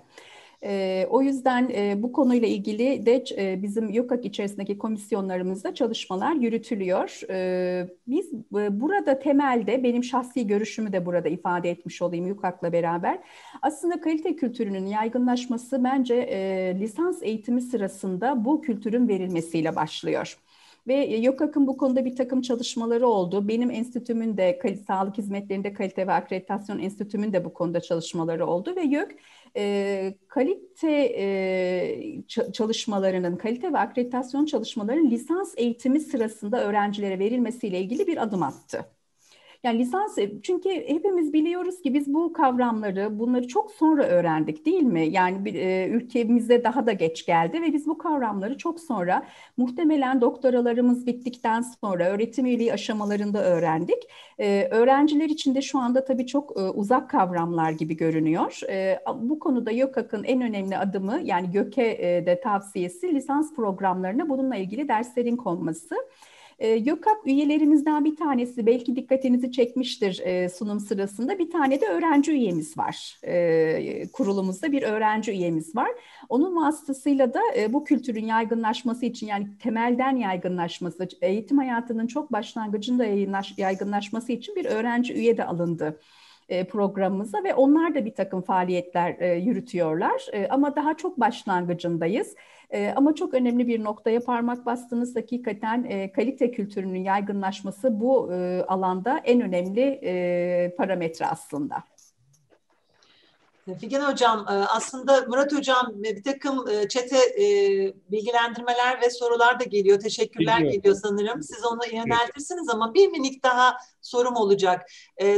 E, o yüzden e, bu konuyla ilgili de e, bizim YOKAK içerisindeki komisyonlarımızda çalışmalar yürütülüyor. E, biz e, burada temelde benim şahsi görüşümü de burada ifade etmiş olayım YOKAK'la beraber. Aslında kalite kültürünün yaygınlaşması bence e, lisans eğitimi sırasında bu kültürün verilmesiyle başlıyor. Ve e, YOKAK'ın bu konuda bir takım çalışmaları oldu. Benim enstitümün de, sağlık hizmetlerinde kalite ve akreditasyon enstitümün de bu konuda çalışmaları oldu. Ve YÖK e, kalite e, çalışmalarının, kalite ve akreditasyon çalışmalarının lisans eğitimi sırasında öğrencilere verilmesiyle ilgili bir adım attı. Yani lisans e, çünkü hepimiz biliyoruz ki biz bu kavramları bunları çok sonra öğrendik değil mi? Yani e, ülkemizde daha da geç geldi ve biz bu kavramları çok sonra muhtemelen doktoralarımız bittikten sonra öğretim üyeliği aşamalarında öğrendik. E, öğrenciler için de şu anda tabii çok e, uzak kavramlar gibi görünüyor. E, bu konuda YÖKAK'ın en önemli adımı yani YÖK'e e, de tavsiyesi lisans programlarına bununla ilgili derslerin konması. E, YÖKAP üyelerimizden bir tanesi belki dikkatinizi çekmiştir e, sunum sırasında. Bir tane de öğrenci üyemiz var. E, kurulumuzda bir öğrenci üyemiz var. Onun vasıtasıyla da e, bu kültürün yaygınlaşması için yani temelden yaygınlaşması, eğitim hayatının çok başlangıcında yayınlaş, yaygınlaşması için bir öğrenci üye de alındı e, programımıza ve onlar da bir takım faaliyetler e, yürütüyorlar. E, ama daha çok başlangıcındayız. Ee, ama çok önemli bir noktaya parmak bastınız. Hakikaten e, kalite kültürünün yaygınlaşması bu e, alanda en önemli e, parametre aslında. Figen Hocam e, aslında Murat Hocam bir takım e, çete e, bilgilendirmeler ve sorular da geliyor. Teşekkürler Bilmiyorum. geliyor sanırım. Siz onu yöneltirsiniz ama bir minik daha sorum olacak.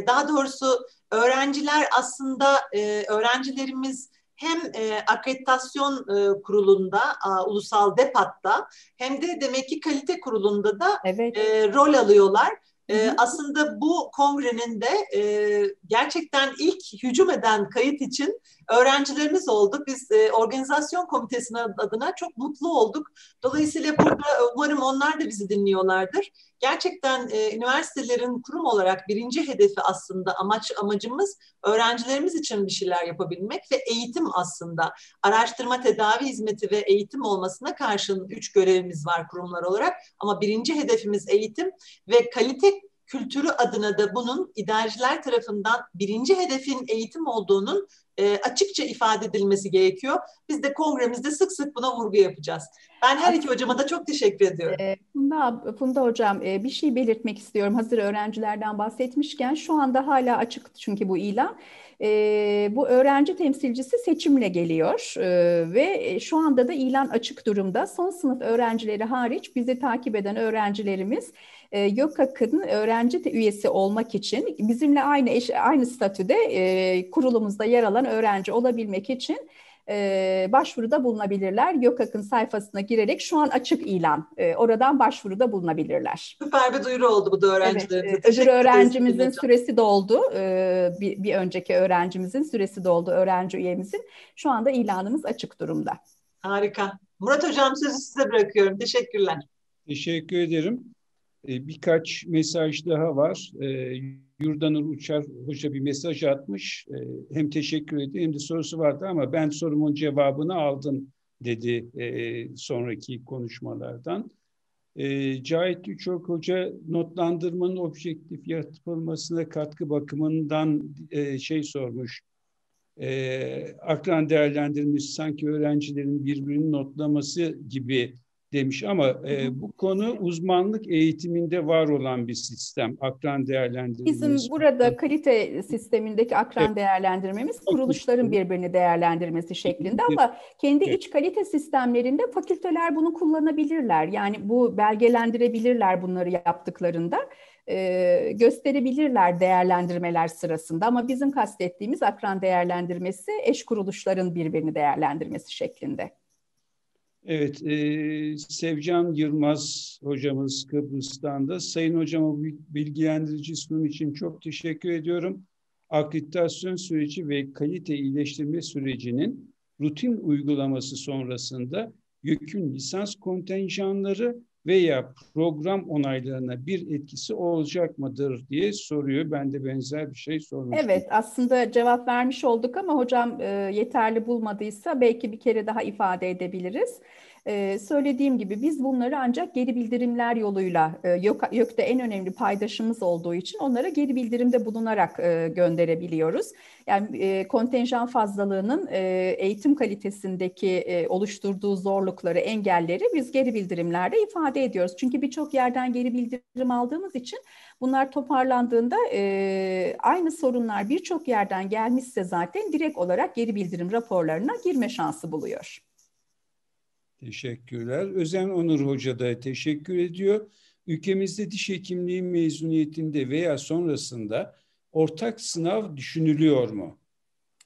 Daha doğrusu öğrenciler aslında öğrencilerimiz hem e, akreditasyon e, kurulunda, a, ulusal depatta hem de demek ki kalite kurulunda da evet. e, rol alıyorlar. E, hı Aslında bu kongrenin de e, gerçekten ilk hücum eden kayıt için öğrencilerimiz oldu. Biz e, organizasyon komitesinin adına çok mutlu olduk. Dolayısıyla burada e, umarım onlar da bizi dinliyorlardır. Gerçekten e, üniversitelerin kurum olarak birinci hedefi aslında amaç amacımız öğrencilerimiz için bir şeyler yapabilmek ve eğitim aslında. Araştırma, tedavi hizmeti ve eğitim olmasına karşın üç görevimiz var kurumlar olarak ama birinci hedefimiz eğitim ve kalite kültürü adına da bunun idareciler tarafından birinci hedefin eğitim olduğunun e, açıkça ifade edilmesi gerekiyor. Biz de kongremizde sık sık buna vurgu yapacağız. Ben her iki hocama da çok teşekkür ediyorum. E, Funda, Funda hocam e, bir şey belirtmek istiyorum. Hazır öğrencilerden bahsetmişken şu anda hala açık çünkü bu ilan. E, bu öğrenci temsilcisi seçimle geliyor e, ve e, şu anda da ilan açık durumda. Son sınıf öğrencileri hariç bizi takip eden öğrencilerimiz Yokakın ee, YÖKAK'ın öğrenci üyesi olmak için bizimle aynı eş, aynı statüde e, kurulumuzda yer alan öğrenci olabilmek için e, başvuruda bulunabilirler. Yokakın sayfasına girerek şu an açık ilan. E, oradan başvuruda bulunabilirler. Süper bir duyuru oldu bu da öğrencilerimize. Evet, Teşekkür öğrencimizin süresi doldu. E, bir, bir önceki öğrencimizin süresi doldu öğrenci üyemizin. Şu anda ilanımız açık durumda. Harika. Murat Hocam sözü size bırakıyorum. Teşekkürler. Teşekkür ederim. E, birkaç mesaj daha var. E, Yurdanur Uçar Hoca bir mesaj atmış. E, hem teşekkür etti hem de sorusu vardı ama ben sorumun cevabını aldım dedi sonraki konuşmalardan. Cahit Üçok Hoca notlandırmanın objektif yapılmasına katkı bakımından şey sormuş. Akran değerlendirmesi sanki öğrencilerin birbirini notlaması gibi demiş ama e, bu konu uzmanlık eğitiminde var olan bir sistem. Akran değerlendirmemiz. Bizim burada kalite sistemindeki akran evet. değerlendirmemiz kuruluşların birbirini değerlendirmesi şeklinde ama kendi evet. iç kalite sistemlerinde fakülteler bunu kullanabilirler. Yani bu belgelendirebilirler bunları yaptıklarında e, gösterebilirler değerlendirmeler sırasında ama bizim kastettiğimiz akran değerlendirmesi eş kuruluşların birbirini değerlendirmesi şeklinde. Evet, e, Sevcan Yılmaz hocamız Kıbrıs'tan da. Sayın hocama bilgilendirici sunum için çok teşekkür ediyorum. Akreditasyon süreci ve kalite iyileştirme sürecinin rutin uygulaması sonrasında yükün lisans kontenjanları veya program onaylarına bir etkisi olacak mıdır diye soruyor. Ben de benzer bir şey sormuştum. Evet aslında cevap vermiş olduk ama hocam e, yeterli bulmadıysa belki bir kere daha ifade edebiliriz. Ee, söylediğim gibi biz bunları ancak geri bildirimler yoluyla e, YÖK, YÖK'te en önemli paydaşımız olduğu için onlara geri bildirimde bulunarak e, gönderebiliyoruz. Yani e, kontenjan fazlalığının e, eğitim kalitesindeki e, oluşturduğu zorlukları, engelleri biz geri bildirimlerde ifade ediyoruz. Çünkü birçok yerden geri bildirim aldığımız için bunlar toparlandığında e, aynı sorunlar birçok yerden gelmişse zaten direkt olarak geri bildirim raporlarına girme şansı buluyor. Teşekkürler. Özen Onur Hoca da teşekkür ediyor. Ülkemizde diş hekimliği mezuniyetinde veya sonrasında ortak sınav düşünülüyor mu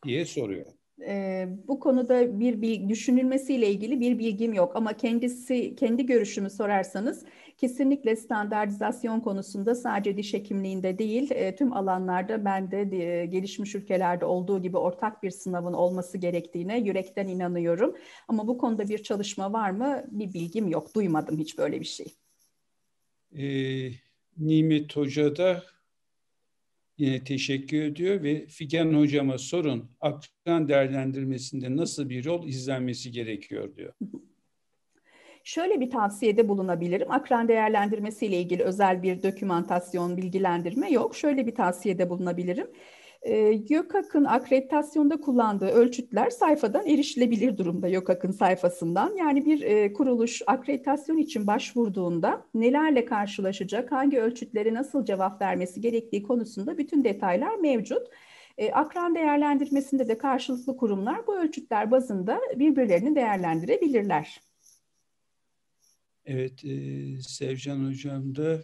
diye soruyor. Ee, bu konuda bir, bir düşünülmesiyle ilgili bir bilgim yok ama kendisi kendi görüşümü sorarsanız Kesinlikle standartizasyon konusunda sadece diş hekimliğinde değil e, tüm alanlarda ben de e, gelişmiş ülkelerde olduğu gibi ortak bir sınavın olması gerektiğine yürekten inanıyorum. Ama bu konuda bir çalışma var mı? Bir bilgim yok. Duymadım hiç böyle bir şey. Ee, Nimet Hoca da yine teşekkür ediyor ve Figen Hocama sorun akran değerlendirmesinde nasıl bir rol izlenmesi gerekiyor diyor. şöyle bir tavsiyede bulunabilirim. Akran değerlendirmesi ile ilgili özel bir dokümantasyon, bilgilendirme yok. Şöyle bir tavsiyede bulunabilirim. E, YÖKAK'ın akreditasyonda kullandığı ölçütler sayfadan erişilebilir durumda YÖKAK'ın sayfasından. Yani bir e, kuruluş akreditasyon için başvurduğunda nelerle karşılaşacak, hangi ölçütlere nasıl cevap vermesi gerektiği konusunda bütün detaylar mevcut. E, akran değerlendirmesinde de karşılıklı kurumlar bu ölçütler bazında birbirlerini değerlendirebilirler. Evet, e, Sevcan Hocam da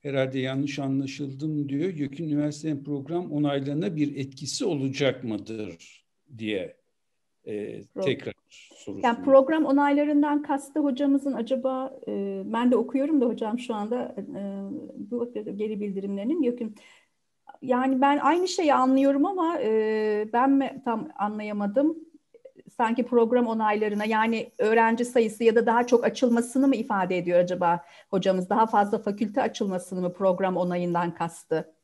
herhalde yanlış anlaşıldım diyor. YÖK'ün üniversitenin program onaylarına bir etkisi olacak mıdır diye e, tekrar soruyor. Yani program onaylarından kastı hocamızın acaba e, ben de okuyorum da hocam şu anda e, bu geri bildirimlerinin YÖK'ün yani ben aynı şeyi anlıyorum ama e, ben mi tam anlayamadım sanki program onaylarına yani öğrenci sayısı ya da daha çok açılmasını mı ifade ediyor acaba hocamız? Daha fazla fakülte açılmasını mı program onayından kastı?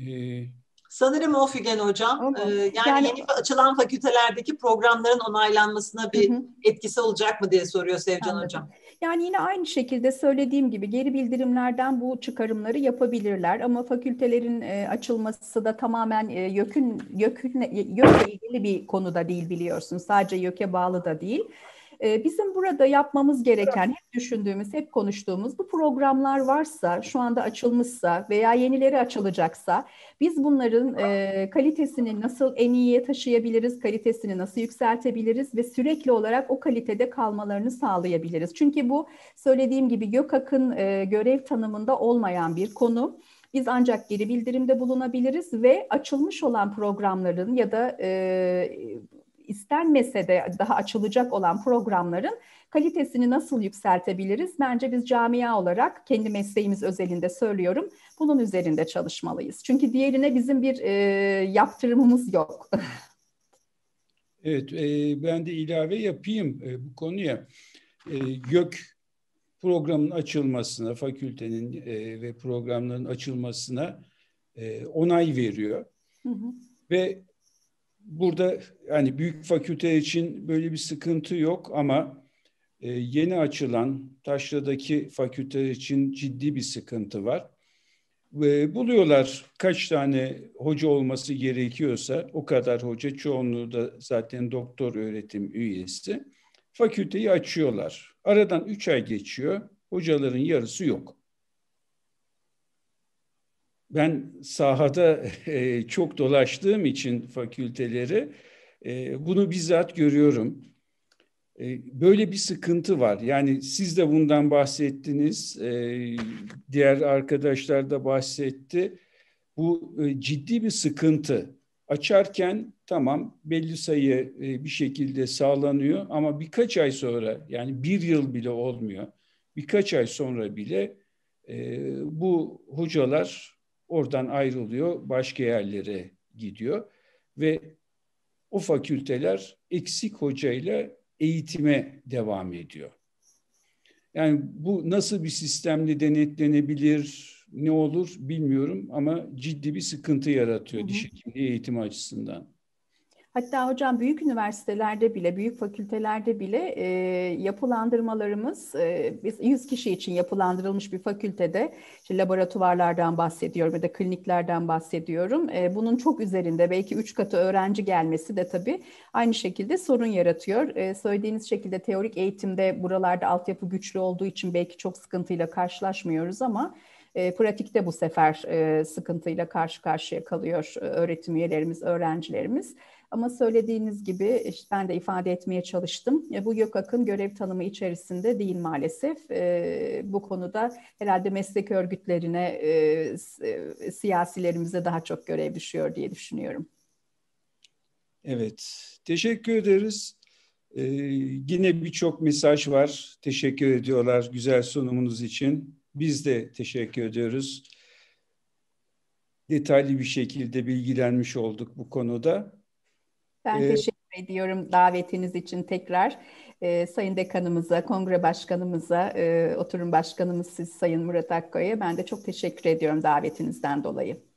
Ee, Sanırım o Figen Hocam. Ee, yani, yani yeni açılan fakültelerdeki programların onaylanmasına bir hı. etkisi olacak mı diye soruyor Sevcan Anladım. Hocam. Yani yine aynı şekilde söylediğim gibi geri bildirimlerden bu çıkarımları yapabilirler ama fakültelerin e, açılması da tamamen e, YÖK'ün YÖK'ün YÖK'le ilgili bir konuda değil biliyorsun. Sadece YÖK'e bağlı da değil. E, bizim burada yapmamız gereken, hep düşündüğümüz, hep konuştuğumuz bu programlar varsa, şu anda açılmışsa veya yenileri açılacaksa biz bunların e, kalitesini nasıl en iyiye taşıyabiliriz, kalitesini nasıl yükseltebiliriz ve sürekli olarak o kalitede kalmalarını sağlayabiliriz. Çünkü bu söylediğim gibi Gökak'ın e, görev tanımında olmayan bir konu. Biz ancak geri bildirimde bulunabiliriz ve açılmış olan programların ya da e, istenmese de daha açılacak olan programların kalitesini nasıl yükseltebiliriz? Bence biz camia olarak kendi mesleğimiz özelinde söylüyorum. Bunun üzerinde çalışmalıyız. Çünkü diğerine bizim bir e, yaptırımımız yok. evet, e, ben de ilave yapayım e, bu konuya. E, YÖK programın açılmasına, fakültenin e, ve programların açılmasına e, onay veriyor. Hı hı. Ve burada yani büyük fakülte için böyle bir sıkıntı yok ama e, yeni açılan Taşra'daki fakülte için ciddi bir sıkıntı var. E, buluyorlar kaç tane hoca olması gerekiyorsa o kadar hoca çoğunluğu da zaten doktor öğretim üyesi. Fakülteyi açıyorlar. Aradan üç ay geçiyor. Hocaların yarısı yok ben sahada e, çok dolaştığım için fakülteleri e, bunu bizzat görüyorum. E, böyle bir sıkıntı var. Yani siz de bundan bahsettiniz, e, diğer arkadaşlar da bahsetti. Bu e, ciddi bir sıkıntı. Açarken tamam belli sayı e, bir şekilde sağlanıyor ama birkaç ay sonra yani bir yıl bile olmuyor. Birkaç ay sonra bile e, bu hocalar Oradan ayrılıyor, başka yerlere gidiyor ve o fakülteler eksik hocayla eğitime devam ediyor. Yani bu nasıl bir sistemle denetlenebilir, ne olur bilmiyorum ama ciddi bir sıkıntı yaratıyor diş hekimliği eğitimi açısından. Hatta hocam büyük üniversitelerde bile, büyük fakültelerde bile e, yapılandırmalarımız, e, biz 100 kişi için yapılandırılmış bir fakültede, işte laboratuvarlardan bahsediyorum ya da kliniklerden bahsediyorum. E, bunun çok üzerinde belki 3 katı öğrenci gelmesi de tabii aynı şekilde sorun yaratıyor. E, söylediğiniz şekilde teorik eğitimde buralarda altyapı güçlü olduğu için belki çok sıkıntıyla karşılaşmıyoruz ama e, pratikte bu sefer e, sıkıntıyla karşı karşıya kalıyor e, öğretim üyelerimiz, öğrencilerimiz. Ama söylediğiniz gibi işte ben de ifade etmeye çalıştım. E, bu yok akın görev tanımı içerisinde değil maalesef. E, bu konuda herhalde meslek örgütlerine, e, siyasilerimize daha çok görev düşüyor diye düşünüyorum. Evet, teşekkür ederiz. yine birçok mesaj var. Teşekkür ediyorlar güzel sunumunuz için. Biz de teşekkür ediyoruz. Detaylı bir şekilde bilgilenmiş olduk bu konuda. Ben ee, teşekkür ediyorum davetiniz için tekrar. E, Sayın Dekanımıza, Kongre Başkanımıza, e, Oturum Başkanımız siz Sayın Murat Akkaya'ya ben de çok teşekkür ediyorum davetinizden dolayı.